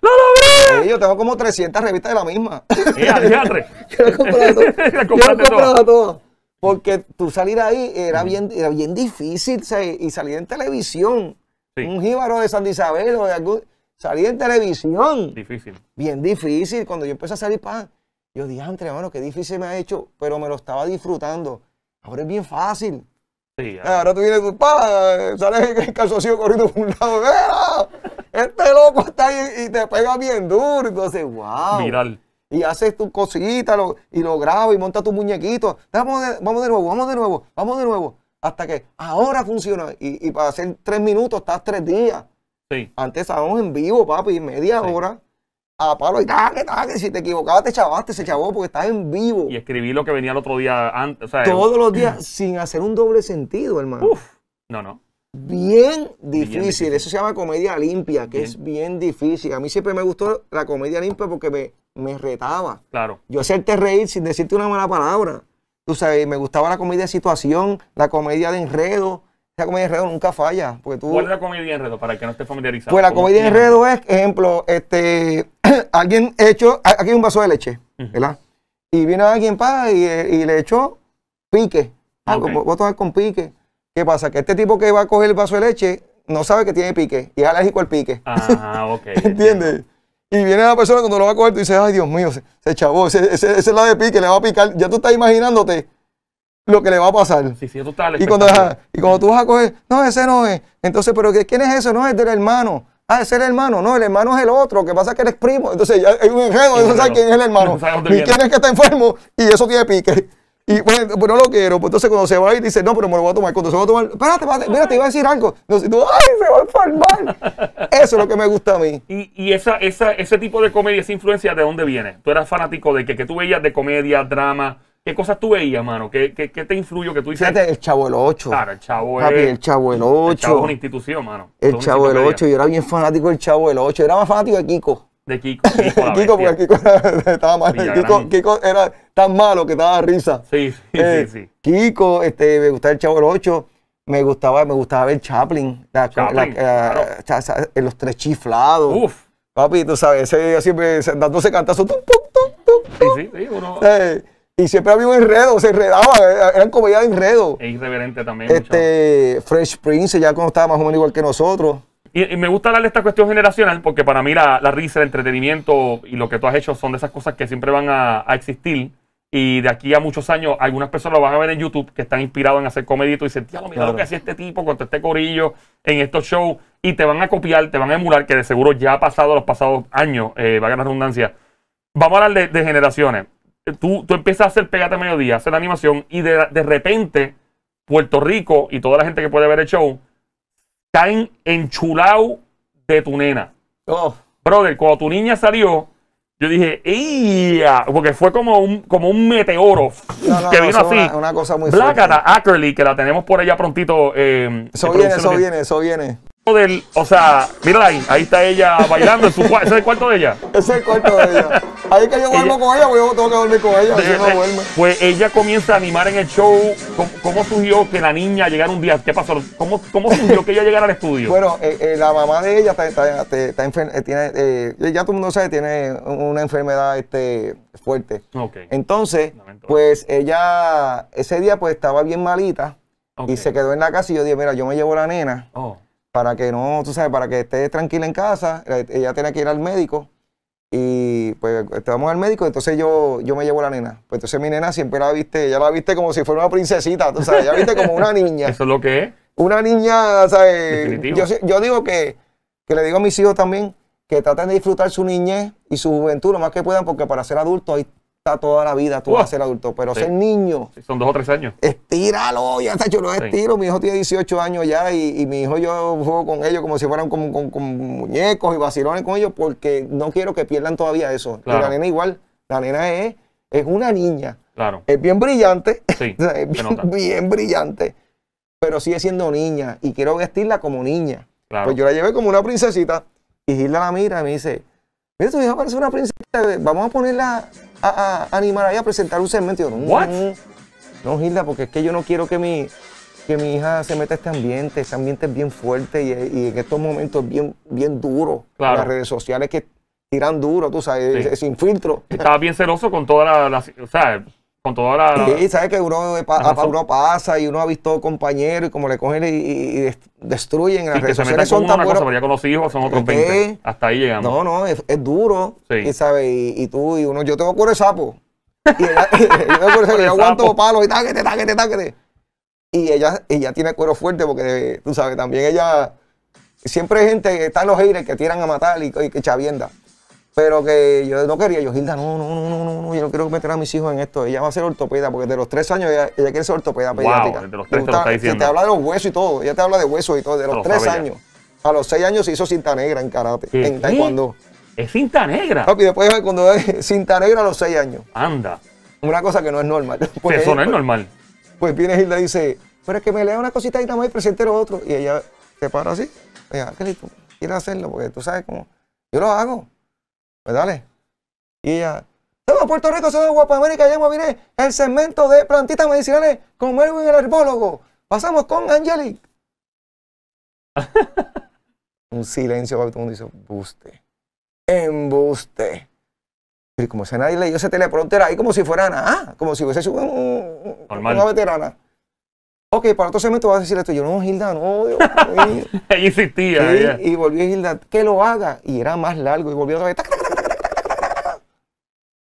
¡Lo logré! Sí, yo tengo como 300 revistas de la misma. ¡Ya, yo lo todo. yo Porque tú salir ahí era bien, bien difícil, y salir en televisión. Un jíbaro de San Isabel o de algún... Salir en televisión. Difícil. Bien difícil. Cuando yo empecé a salir, pan, yo dije, entre hermano, qué difícil me ha hecho, pero me lo estaba disfrutando. Ahora es bien fácil. Sí, ahora. tú vienes, pues, pa, sales en calzoncillo corriendo por un lado. Este loco está ahí y te pega bien duro. Entonces, wow. Viral. Y haces tus cositas y lo grabas y montas tu muñequito. Vamos de, nuevo, vamos de nuevo, vamos de nuevo. Hasta que ahora funciona. y para hacer tres minutos estás tres días. Antes estábamos en vivo, papi, media hora a palo y taque, taque. Si te equivocabas, te chavaste, se chavó porque estás en vivo. Y escribí lo que venía el otro día antes. Todos los días sin hacer un doble sentido, hermano. Uf, no, no. Bien difícil. Eso se llama comedia limpia, que es bien difícil. A mí siempre me gustó la comedia limpia porque me, retaba. Claro. Yo hacerte reír sin decirte una mala palabra. Tú sabes, me gustaba la comedia de situación, la comedia de enredo, esa comedia enredo nunca falla. Porque tú, ¿Cuál es la comedia de enredo para que no estés familiarizado? Pues la comida enredo es, ejemplo, este, alguien hecho, aquí hay un vaso de leche, ¿verdad? Y viene alguien para y, le echó pique. Ah, algo, okay. Voy a tomar con pique. ¿Qué pasa? Que este tipo que va a coger el vaso de leche no sabe que tiene pique y es alérgico el pique. Ah, ok. ¿Entiendes? Y viene la persona cuando lo va a coger, tú dices, ay Dios mío, se, se chavó, ese, es el lado de pique le va a picar. Ya tú estás imaginándote lo que le va a pasar. Sí, sí, total, y, cuando, y cuando tú vas a coger, no, ese no es. Entonces, ¿pero quién es ese? No, es del hermano. Ah, ese es el hermano. No, el hermano es el otro. ¿Qué pasa? que eres primo. Entonces, ya hay un enredo. Eso no sabes quién es el hermano. y quién es que está enfermo. Y eso tiene pique. Y bueno, pues, pues no lo quiero. Pues, entonces, cuando se va y dice, no, pero me lo voy a tomar. Cuando se va a tomar, espérate, espérate, mira, te iba a decir algo. Entonces, tú, ay, se va a enfermar. Eso es lo que me gusta a mí. Y, y esa, esa, ese tipo de comedia, esa influencia, ¿de dónde viene? ¿Tú eras fanático de que, que tú veías de comedia, drama? ¿Qué cosas tú veías, mano? ¿Qué, qué, qué te influyó que tú hiciste? Fíjate, el Chavo el 8. Claro, el Chavo Papi, el Chavo el 8. El Chavo es una institución, mano. El Chavo el 8. Yo era bien fanático del Chavo el 8. era más fanático de Kiko. De Kiko. Kiko, Kiko porque Kiko estaba mal. Kiko, Kiko, era tan malo que daba risa. Sí, sí, sí, eh, sí, Kiko, este, me gustaba el Chavo el 8. Me gustaba, me gustaba ver Chaplin. La, Chaplin eh, los tres chiflados. Uf. Papi, tú sabes, ese, siempre dándose cantazos. Tum, sí. Uno... Eh, y siempre había un enredo, se enredaba eran comedias de enredo. E irreverente también. Este, Fresh Prince, ya cuando estaba más o menos igual que nosotros. Y, me gusta hablar de esta cuestión generacional porque para mí la, risa, el entretenimiento y lo que tú has hecho son de esas cosas que siempre van a, existir. Y de aquí a muchos años, algunas personas lo van a ver en YouTube que están inspirados en hacer comeditos y dicen, tío, mira lo que hacía este tipo con este corillo en estos shows. Y te van a copiar, te van a emular, que de seguro ya ha pasado los pasados años, eh, va a ganar redundancia. Vamos a hablar de generaciones tú, tú empiezas a hacer Pegate a Mediodía, hacer la animación y de, repente Puerto Rico y toda la gente que puede ver el show caen enchulados de tu nena. Oh. Brother, cuando tu niña salió, yo dije, ¡Ia! Porque fue como un, como un meteoro que vino así. Una, cosa muy Blácata, Ackerley, que la tenemos por allá prontito. Eh, eso viene, eso viene, eso viene del. O sea, mírala ahí. Ahí está ella bailando en su ¿Ese es el cuarto de ella? Ese es el cuarto de ella. Ahí que yo duermo con ella, porque yo tengo que dormir con ella. no eh, eh, Pues ella comienza a animar en el show. ¿Cómo, surgió que la niña llegara un día? ¿Qué pasó? ¿Cómo, cómo surgió que ella llegara al estudio? bueno, eh, la mamá de ella está, está, está, enferma. ya todo el mundo sabe, tiene una enfermedad este, fuerte. Entonces, pues ella ese día pues estaba bien malita. Y se quedó en la casa y yo dije, mira, yo me llevo la nena. Oh para que no, tú sabes, para que esté tranquila en casa, ella tiene que ir al médico y pues vamos al médico, entonces yo, yo me llevo a la nena. Pues entonces mi nena siempre la viste, ella la viste como si fuera una princesita, tú sabes, ella viste como una niña. ¿Eso es lo que es? Una niña, ¿sabes? Yo, yo, digo que, que le digo a mis hijos también que traten de disfrutar su niñez y su juventud lo más que puedan porque para ser adulto hay toda la vida tú vas a ser adulto, pero ser niño. son dos o tres años. Estíralo, ya está, yo lo estiro. Mi hijo tiene 18 años ya y, mi hijo yo juego con ellos como si fueran como, con, muñecos y vacilones con ellos porque no quiero que pierdan todavía eso. la nena igual, la nena es, una niña. Claro. Es bien brillante. Sí, bien, brillante. Pero sigue siendo niña y quiero vestirla como niña. Claro. Pues yo la llevé como una princesita y Gilda la mira y me dice, mira, tu hija parece una princesita vamos a ponerla a, a animar ahí a presentar un segmento. Mm, no, no, Gilda, porque es que yo no quiero que mi, que mi hija se meta a este ambiente. Este ambiente es bien fuerte y, en estos momentos es bien, bien duro. Las redes sociales que tiran duro, tú sabes, es sin filtro. Estaba bien celoso con toda la, o sea, con toda la... Sí, sabes que uno, pasa y uno ha visto compañeros y como le cogen y, destruyen las sí, redes Se son una tan cosa, pero ya con los hijos son otros 20. Hasta ahí llegamos. No, no, es, duro. Y, ¿sabes? Y, tú y uno, yo tengo cuero de sapo. Y yo, tengo sapo. yo aguanto palos y táquete, táquete, táquete. Y ella, ella tiene cuero fuerte porque, tú sabes, también ella... Siempre hay gente, están los aires que tiran a matar y, y que chavienda. Pero que yo no quería, yo, Gilda, no, no, no, no, no, yo no quiero meter a mis hijos en esto. Ella va a ser ortopeda, porque de los tres años ella, quiere ser ortopeda wow, pediátrica. De los tres te lo está habla de los huesos y todo, ella te habla de huesos y todo, de los tres años. A los seis años se hizo cinta negra en karate, en taekwondo. ¿Es cinta negra? Papi, después cuando es cinta negra a los seis años. Anda. Una cosa que no es normal. Pues eso no es pues normal. Pues, viene Gilda y dice, pero es que me lea una cosita y nada más y otro. Y ella se para así, mira, ah, ¿qué quieres hacerlo? Porque tú sabes cómo, yo lo hago. Pues dale. Y ella, somos Puerto Rico, somos América, ya hemos vine el segmento de plantitas medicinales con Melvin el herbólogo. Pasamos con Angelic. Un silencio para todo el mundo dice, embuste, embuste. Y como si nadie leyó ese teleprompter ahí como si fuera nada, como si hubiese sido una veterana. Ok, para otro segmento vas a decir esto. Yo, no, Gilda, no, Dios Ahí insistía. y volvió Gilda, que lo haga. Y era más largo. Y volvió otra vez,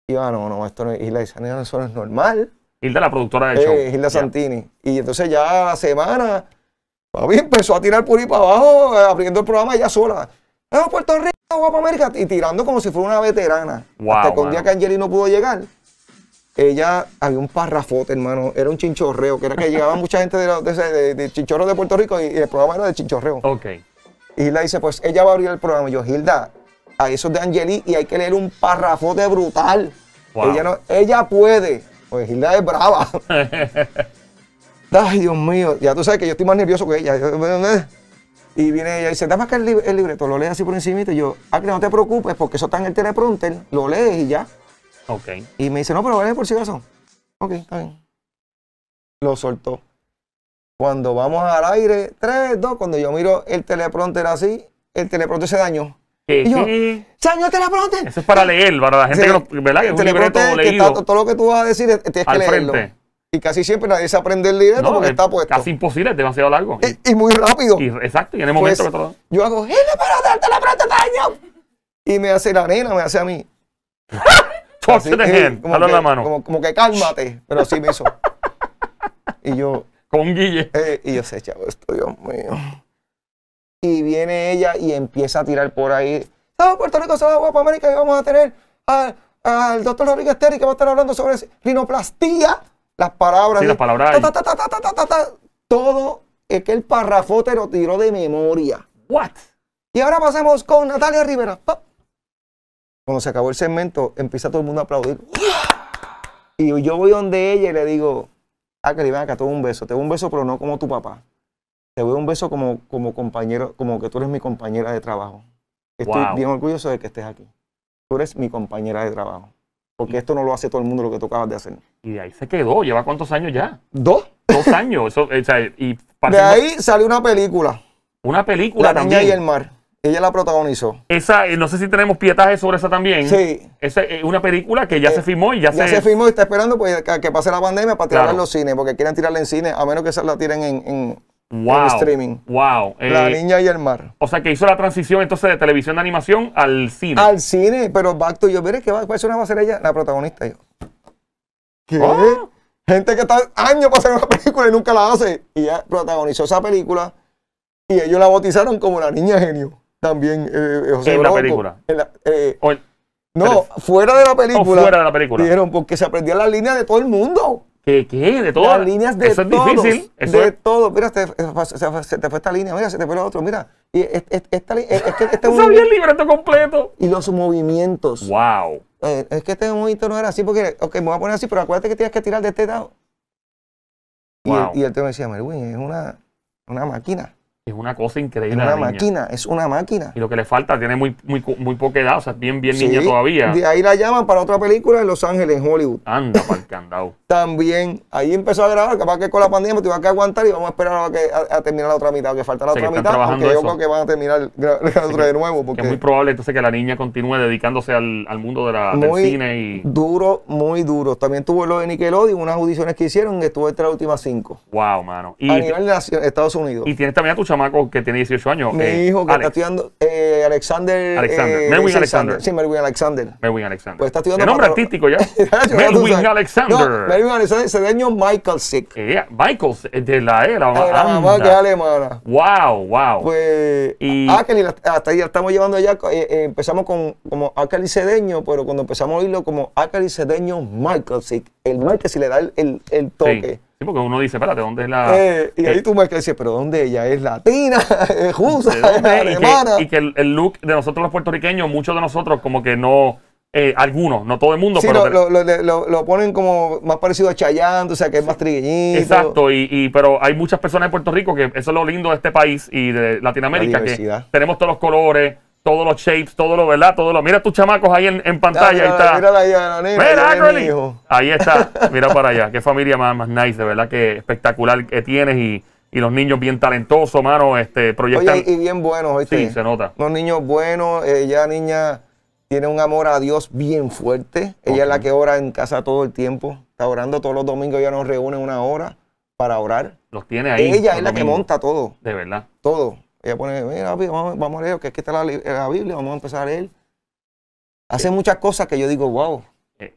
y yo, no, no, esto no es es normal. Hilda, la productora del eh, show. Hilda Santini. Y entonces ya la semana, papi empezó a tirar por ahí para abajo, eh, abriendo el programa ella sola. ¡Ah, Puerto Rico, Guapa América! Y tirando como si fuera una veterana. Hasta que un día que Angeli no pudo llegar, ella, había un parrafote, hermano, era un chinchorreo, que era que llegaba mucha gente de, de, de, Puerto Rico y, el programa era de chinchorreo. Ok. Y la dice, pues ella va a abrir el programa. Y yo, Hilda, a esos de Angeli y hay que leer un párrafo de brutal. Ella, puede. Pues Gilda es brava. Ay, Dios mío. Ya tú sabes que yo estoy más nervioso que ella. Y viene ella y dice, dame acá el, el libreto. Lo lees así por encima y yo, ah, que no te preocupes porque eso está en el teleprompter. Lo lees y ya. Ok. Y me dice, no, pero vale por si acaso. Ok, está bien. Lo soltó. Cuando vamos al aire, 3, 2, cuando yo miro el teleprompter así, el teleprompter se dañó. ¿Qué, y yo, te la teleprompter. Eso es para leer, para la gente que ¿verdad? Que es un libro que leído. todo lo que tú vas a decir eh, tienes que leerlo. Y casi siempre nadie se aprende el libreto porque está puesto. Casi imposible, es demasiado largo. Y, muy rápido. Y, exacto, y en el momento pues, que todo. Yo hago, ¡Gil, para el teleprompter, daño! Y me hace la nena, me hace a mí. Así, the hand, como que, la mano. Como, que cálmate, pero así me hizo. y yo. Con Guille. Eh, y yo sé, chavo, esto, Dios mío y viene ella y empieza a tirar por ahí. Saludos, Puerto Rico, saludos, Guapa América! Y vamos a tener al, doctor Rodríguez Terry que va a estar hablando sobre rinoplastía. Las palabras. Sí, las palabras. todo aquel párrafo te lo tiró de memoria. ¿What? Y ahora pasamos con Natalia Rivera. Cuando se acabó el segmento, empieza todo el mundo a aplaudir. Y yo voy donde ella y le digo, ah, que acá, te doy un beso. Te doy un beso, pero no como tu papá te doy un beso como, como compañero, como que tú eres mi compañera de trabajo. Estoy bien orgulloso de que estés aquí. Tú eres mi compañera de trabajo. Porque esto no lo hace todo el mundo lo que tú acabas de hacer. Y de ahí se quedó. ¿Lleva cuántos años ya? Dos. Dos años. De ahí salió una película. Una película la también. Niña y el mar. Ella la protagonizó. Esa, eh, no sé si tenemos pietaje sobre esa también. Sí. Esa es eh, una película que ya eh, se filmó y ya, se... ya se... filmó y está esperando pues, que pase la pandemia para tirarla en los cines, porque quieren tirarla en cine, a menos que se la tiren en Wow, streaming. Wow. la eh, niña y el mar. O sea, que hizo la transición entonces de televisión de animación al cine. Al cine, pero Back yo, veré que va, una va a ser ella? La protagonista. Yo. ¿Qué? ¿Ah? Gente que está años para hacer una película y nunca la hace. Y ya protagonizó esa película y ellos la bautizaron como la niña genio. También eh, eh José En la película. Eh, no, fuera de la oh, película. fuera de la película. Dijeron, porque se aprendió la línea de todo el mundo. ¿Qué, qué? De todas. Las líneas de eso es difícil. de todo. Mira, se, te fue esta línea, mira, se te fue la otra. Mira, y esta línea. este sabía el libreto completo. Y los movimientos. Wow. Eh, es que este movimiento no era así porque, ok, me voy a poner así, pero acuérdate que tienes que tirar de este lado. Wow. Y, el, y me tema decía, Merwin, es una, una máquina. Es una cosa increíble. Es una máquina, es una máquina. Y lo que le falta, tiene muy, muy, muy poca edad, o sea, bien, bien niña todavía. De ahí la llaman para otra película en Los Ángeles, en Hollywood. Anda, para el candado. También, ahí empezó a grabar, capaz que con la pandemia pues, te iba a aguantar y vamos a esperar a, terminar la otra mitad, que falta la otra mitad, porque yo creo que van a terminar de nuevo. Porque es muy probable entonces que la niña continúe dedicándose al, mundo del cine. Y... Duro, muy duro. También tuvo lo de Nickelodeon, unas audiciones que hicieron, estuvo entre las últimas cinco. Wow, mano. a nivel de Estados Unidos. Y tienes también a tu que tiene 18 años. Mi eh, hijo que está estudiando, eh, Alexander. Eh, Alexander. Alexander. Sí, Merwin Alexander. Merwin Alexander. Pues está estudiando. El nombre artístico ya. Melwin Alexander. No, Melwin Alexander, sedeño Michael Sick. Michael Michael, de la era. Vamos la mamá que es alemana. Wow, wow. Pues. Y... Akeli, ah, hasta ahí estamos llevando allá. empezamos con como Akeli Cedeño, pero cuando empezamos a oírlo como Akeli Cedeño Michael Sick. El Michael si le da el, el, toque. Sí, porque uno dice, espérate, ¿dónde es la...? Eh, y ahí tú me dices, pero ¿dónde ella es latina, es es Y que, el, look de nosotros los puertorriqueños, muchos de nosotros como que no... Eh, algunos, no todo el mundo. pero lo, ponen como más parecido a Chayando, o sea, que es más trigueñito. Exacto, y, pero hay muchas personas en Puerto Rico que eso es lo lindo de este país y de Latinoamérica, que tenemos todos los colores, todos los shapes, todo lo, ¿verdad? Todo lo. Mira tus chamacos ahí en, en pantalla. mira, ahí está. Mira, ahí, mira, hijo. ahí está. Mira para allá. Qué familia más, más nice, de verdad qué espectacular que tienes y, los niños bien talentosos, mano. Este, proyectan. y bien buenos, hoy Sí, se nota. Los niños buenos, ella, niña tiene un amor a Dios bien fuerte. Ella es la que ora en casa todo el tiempo. Está orando todos los domingos, ya nos reúne una hora para orar. Los tiene ahí. Ella es la que monta todo. De verdad. Todo. Ella pone, mira, vamos, vamos a leer, que aquí está eh, la, Biblia, vamos a empezar a leer. Hace eh. muchas cosas que yo digo, wow. Eh,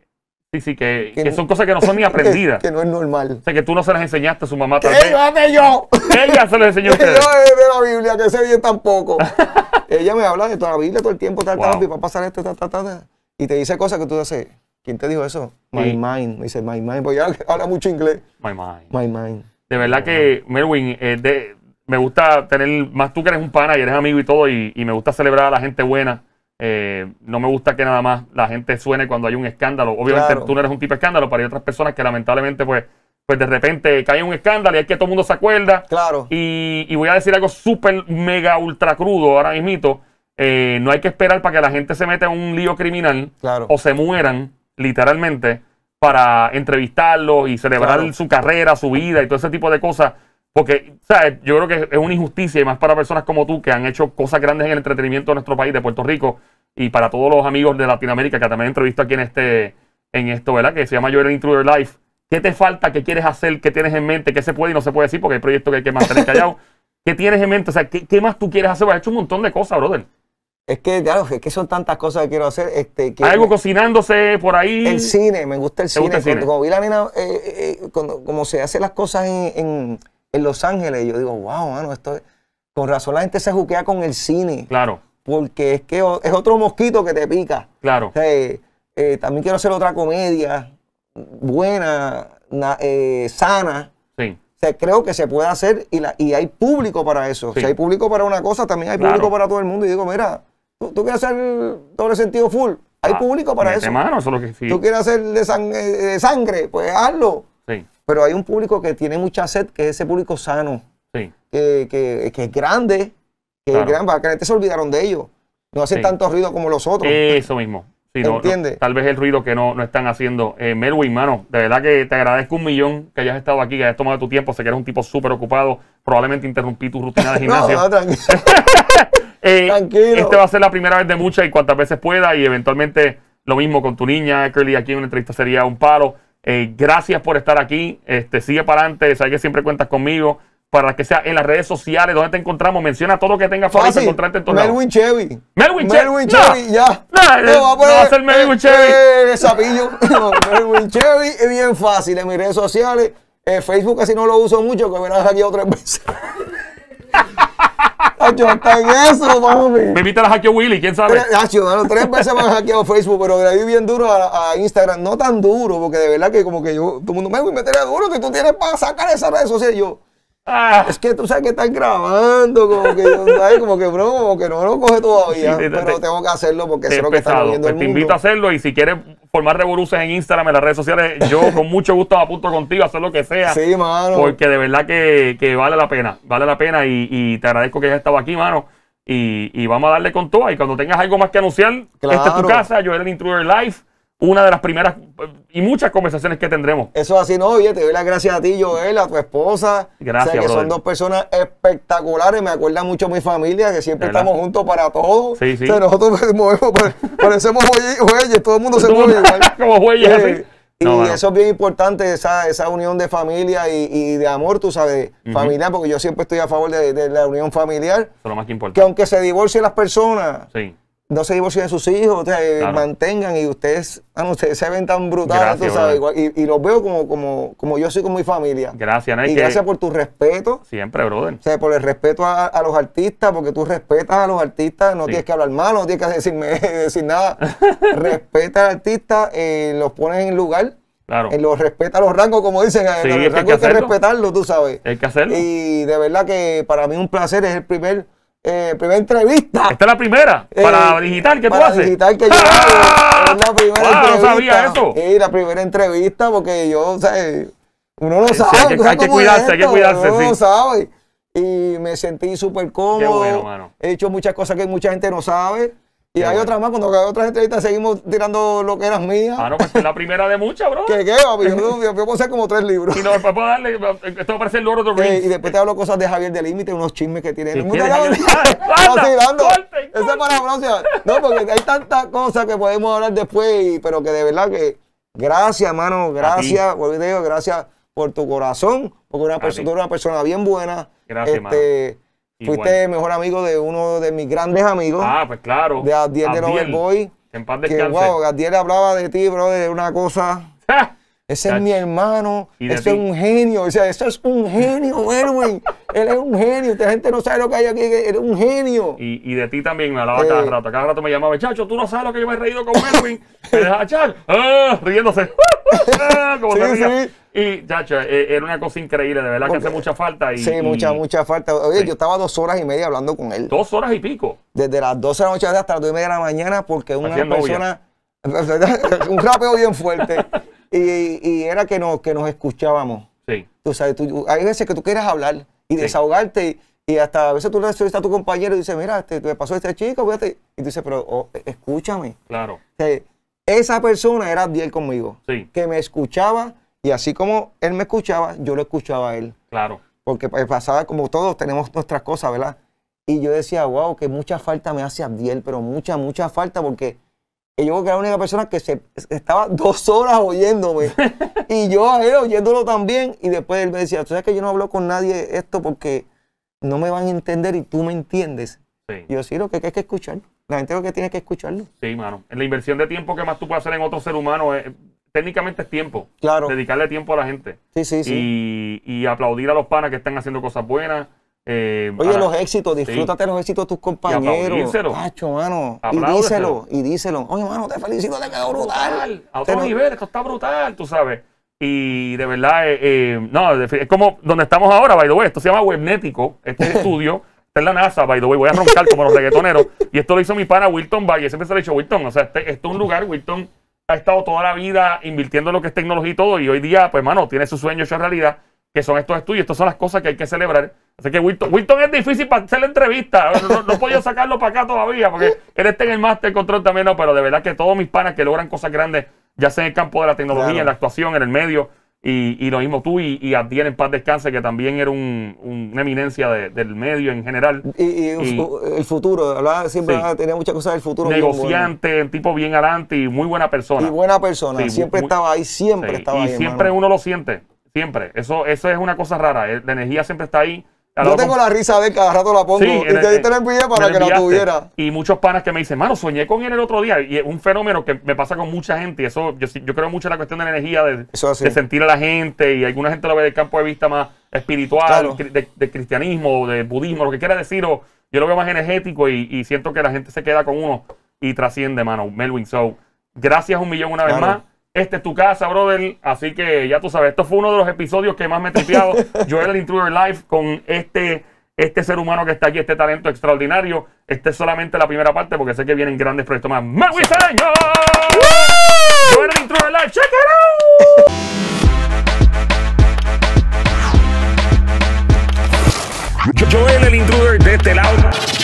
sí, sí, que, que, son cosas que no son ni aprendidas. Que, no es normal. O sea, que tú no se las enseñaste a su mamá ella vez. yo! Ella se las enseñó a ustedes. es de la Biblia, que sé bien tampoco. ella me habla de toda la Biblia todo el tiempo, tal, wow. tal, va a pasar esto, tal, tal, tal. Y te dice cosas que tú dices ¿Quién te dijo eso? My mind. Me dice, my mind. Porque ella habla mucho inglés. My mind. My mind. De verdad que, Merwin, de, me gusta tener, más tú que eres un pana y eres amigo y todo, y, me gusta celebrar a la gente buena. Eh, no me gusta que nada más la gente suene cuando hay un escándalo. Obviamente tú no eres un tipo de escándalo, pero hay otras personas que lamentablemente pues, pues de repente cae un escándalo y hay que todo el mundo se acuerda. Claro. Y, voy a decir algo súper, mega, ultra crudo ahora mismito. Eh, no hay que esperar para que la gente se meta en un lío criminal claro. o se mueran, literalmente, para entrevistarlo y celebrar su carrera, su vida y todo ese tipo de cosas porque, ¿sabes? Yo creo que es una injusticia y más para personas como tú que han hecho cosas grandes en el entretenimiento de nuestro país, de Puerto Rico, y para todos los amigos de Latinoamérica que también entrevistado aquí en este, en esto, ¿verdad? Que se llama Yo Intruder Life. ¿Qué te falta? ¿Qué quieres hacer? ¿Qué tienes en mente? ¿Qué se puede y no se puede decir? Porque hay proyectos que hay que mantener callado. ¿Qué tienes en mente? O sea, ¿qué, más tú quieres hacer? Pues, has hecho un montón de cosas, brother. Es que, claro, es que son tantas cosas que quiero hacer. Este, que Algo cocinándose por ahí. El cine, me gusta el, cine. Eh, eh, eh, como se hacen las cosas en en Los Ángeles. Yo digo, wow, mano, esto con razón la gente se juquea con el cine. Claro. Porque es que es otro mosquito que te pica. Claro. Eh, eh, también quiero hacer otra comedia buena, eh, sana. Sí. O creo que se puede hacer y, la, y hay público para eso. Si hay público para una cosa, también hay público para todo el mundo. Y digo, mira, tú, quieres hacer doble sentido full. Hay ah, público para eso. Mano, eso es lo que Tú quieres hacer de sangre, pues hazlo. Pero hay un público que tiene mucha sed, que es ese público sano, sí. que, que, es grande, que es grande, para que se olvidaron de ellos. No hacen tanto ruido como los otros. Eso mismo. Sí, no, tal vez el ruido que no, están haciendo. Eh, Melwin, mano, de verdad que te agradezco un millón que hayas estado aquí, que hayas tomado tu tiempo. Sé que eres un tipo súper ocupado. Probablemente interrumpí tu rutina de gimnasio. no, tranquilo. Eh, tranquilo. Este va a ser la primera vez de muchas y cuantas veces pueda. Y eventualmente lo mismo con tu niña, Curly, aquí en una entrevista sería un paro. Eh, gracias por estar aquí. Este, sigue para adelante. Sabes que siempre cuentas conmigo. Para que sea en las redes sociales, donde te encontramos, menciona todo lo que tengas para encontrarte en Melwin Chevy. Melwin Chevy. Melwin Chevy, ya. No, no, eh, va a poner, no, ser Melwin este Chevy. sapillo. Melwin Chevy es bien fácil en mis redes sociales. Eh, Facebook así no lo uso mucho, que me lo he aquí otra vez yo está en eso, mami. Me invita a hackear Willy, quién sabe. Hacho, ah, mano, tres veces me han hackeado Facebook, pero le bien duro a, Instagram. No tan duro, porque de verdad que como que yo, todo el mundo me va a meter duro que tú tienes para sacar vez, o sea Yo, Ah. Es que tú sabes que están grabando, como que, Como que, que no lo coge todavía, pero tengo que hacerlo porque es lo que está viendo Te invito a hacerlo y si quieres formar revoluciones en Instagram, en las redes sociales, yo con mucho gusto apunto contigo a hacer lo que sea. Sí, mano. Porque de verdad que, vale la pena, vale la pena y, te agradezco que hayas estado aquí, mano. Y, vamos a darle con todo. Y cuando tengas algo más que anunciar, esta es tu casa, yo era el Intruder Live una de las primeras eh, y muchas conversaciones que tendremos. Eso así, no, oye, te doy las gracias a ti, Joel, a tu esposa. Gracias. O sea, que son dos personas espectaculares, me acuerda mucho a mi familia, que siempre estamos juntos para todo. Sí, sí. nosotros movemos, parecemos jueyes, todo el mundo se mueve Como jueyes, eh, Y eso es bien importante, esa, unión de familia y, de amor, tú sabes, familiar, porque yo siempre estoy a favor de, la unión familiar. Eso es lo más que Que aunque se divorcien las personas, sí no se divorcien de sus hijos, o eh, mantengan y ustedes, ah, se ven tan brutales, tú sabes, y, los veo como, como, como yo soy con mi familia. Gracias, ¿no? Y, gracias por tu respeto. Siempre, brother. O sea, por el respeto a, los artistas, porque tú respetas a los artistas, no tienes que hablar mal, no tienes que decirme, decir nada. Respeta al artista, eh, los pones en lugar. Claro. Eh, los respeta a los rangos, como dicen, eh, sí, los rangos hay hay que respetarlo, tú sabes. Hay que hacerlo. Y de verdad que para mí un placer es el primer eh, primera entrevista. Esta es la primera. Eh, para digital, ¿qué tú haces? digital que yo Es la primera ah, entrevista. no sabía eso. Sí, la primera entrevista, porque yo, o sea, uno lo sabe. hay que, cuidarse, hay que cuidarse, uno sí. lo sabe. Y me sentí súper cómodo. Qué bueno, mano. He hecho muchas cosas que mucha gente no sabe. Y hay otra otras más, cuando hay otras entrevistas seguimos tirando lo que eras mía. Ah, no, pues es la primera de muchas, bro. ¿Qué qué, papi? Yo, yo, puedo hacer como tres libros. Y no, después puedo darle, esto parecer el loro de Y después te hablo cosas de Javier de Límite, unos chismes que tiene. Si Muchas gracias. Eso es para No, porque hay tantas cosas que podemos hablar después, pero que de verdad que gracias, hermano, gracias, por video, gracias por tu corazón, porque eres una persona bien buena. Gracias, este, Fuiste mejor amigo de uno de mis grandes amigos. Ah, pues claro. De Adiel de Boy. En paz Que, wow, Adiel hablaba de ti, bro, de una cosa. Ese es mi hermano. Ese es un genio. O sea, eso es un genio, Erwin. Él es un genio. Esta gente no sabe lo que hay aquí. Él es un genio. Y, de ti también me hablaba cada eh. rato. Cada rato me llamaba, chacho, tú no sabes lo que yo me he reído con Erwin. me dejaba, chacho, ah, riéndose. Ah, como sí, sí. Y, chacho, e, era una cosa increíble. De verdad que hace mucha falta. Y, sí, mucha, mucha falta. Oye, yo estaba dos horas y media hablando con él. Dos horas y pico. Desde las 12 de la noche hasta las 2 y media de la mañana porque una persona... un rapeo bien fuerte. Y, era que nos, que nos escuchábamos. Sí. Tú sabes, hay veces que tú quieres hablar y desahogarte y, hasta a veces tú le subiste a tu compañero y dices, mira, te, pasó este chico, fíjate. Y tú dices, pero oh, e, escúchame. Claro. O esa persona era Abdiel conmigo. Sí. Que me escuchaba y así como él me escuchaba, yo lo escuchaba a él. Claro. Porque pues, pasaba como todos tenemos nuestras cosas, ¿verdad? Y yo decía, wow, que mucha falta me hace Abdiel, pero mucha, mucha falta porque y yo creo que era la única persona que se estaba dos horas oyéndome. y yo a él oyéndolo también. Y después él me decía, tú sabes que yo no hablo con nadie esto porque no me van a entender y tú me entiendes. yo sí, lo que hay que escuchar. La gente lo que tiene que escucharlo. Sí, mano. La inversión de tiempo que más tú puedes hacer en otro ser humano es, técnicamente es tiempo. Claro. Dedicarle tiempo a la gente. Sí, sí, sí. Y, y aplaudir a los panas que están haciendo cosas buenas eh, Oye, los éxitos, disfrútate los éxitos de tus compañeros. Y díselo. mano. Y díselo, y díselo. Oye, mano, te felicito, te quedó brutal. A otro nivel, esto está brutal, tú sabes. Y de verdad, eh, eh, no, es como donde estamos ahora, by the way. Esto se llama Webnético, este es estudio. Esta es la NASA, by the way. Voy a roncar como los reggaetoneros. Y esto lo hizo mi pana Wilton Valle. Siempre se lo he dicho Wilton. O sea, este, es un lugar, Wilton ha estado toda la vida invirtiendo en lo que es tecnología y todo. Y hoy día, pues, mano, tiene su sueño hecho realidad, que son estos estudios. Estas son las cosas que hay que celebrar Así que Wilton, es difícil para hacer la entrevista. No, podía sacarlo para acá todavía porque él está en el Master Control también, no, pero de verdad que todos mis panas que logran cosas grandes, ya sea en el campo de la tecnología, en la actuación, en el medio, y, lo mismo tú y, y en paz descanse, que también era un, una eminencia del medio en general. Y, el futuro, siempre tenía muchas cosas del futuro. Negociante, tipo bien adelante y muy buena persona. Y buena persona, siempre estaba ahí, siempre estaba ahí. Y siempre uno lo siente, siempre. Eso, eso es una cosa rara, eh, la energía siempre está ahí yo tengo la risa de cada rato la pongo. y te, la envié para que la tuviera. Y muchos panas que me dicen, mano, soñé con él el otro día. Y es un fenómeno que me pasa con mucha gente. Y eso, yo, creo mucho en la cuestión de la energía, de, sentir a la gente. Y alguna gente lo ve del campo de vista más espiritual, de, cristianismo, de budismo, lo que quiera decir. O, yo lo veo más energético y, siento que la gente se queda con uno y trasciende, mano. Melvin, so, gracias un millón una vez más. Este es tu casa, brother. Así que ya tú sabes, esto fue uno de los episodios que más me he tripeado. Yo era el Intruder Live con este, este ser humano que está aquí, este talento extraordinario. Esta es solamente la primera parte porque sé que vienen grandes proyectos más. ¡Me señor! Yo era el Intruder Live. ¡Check it out! Joel el intruder de este lado.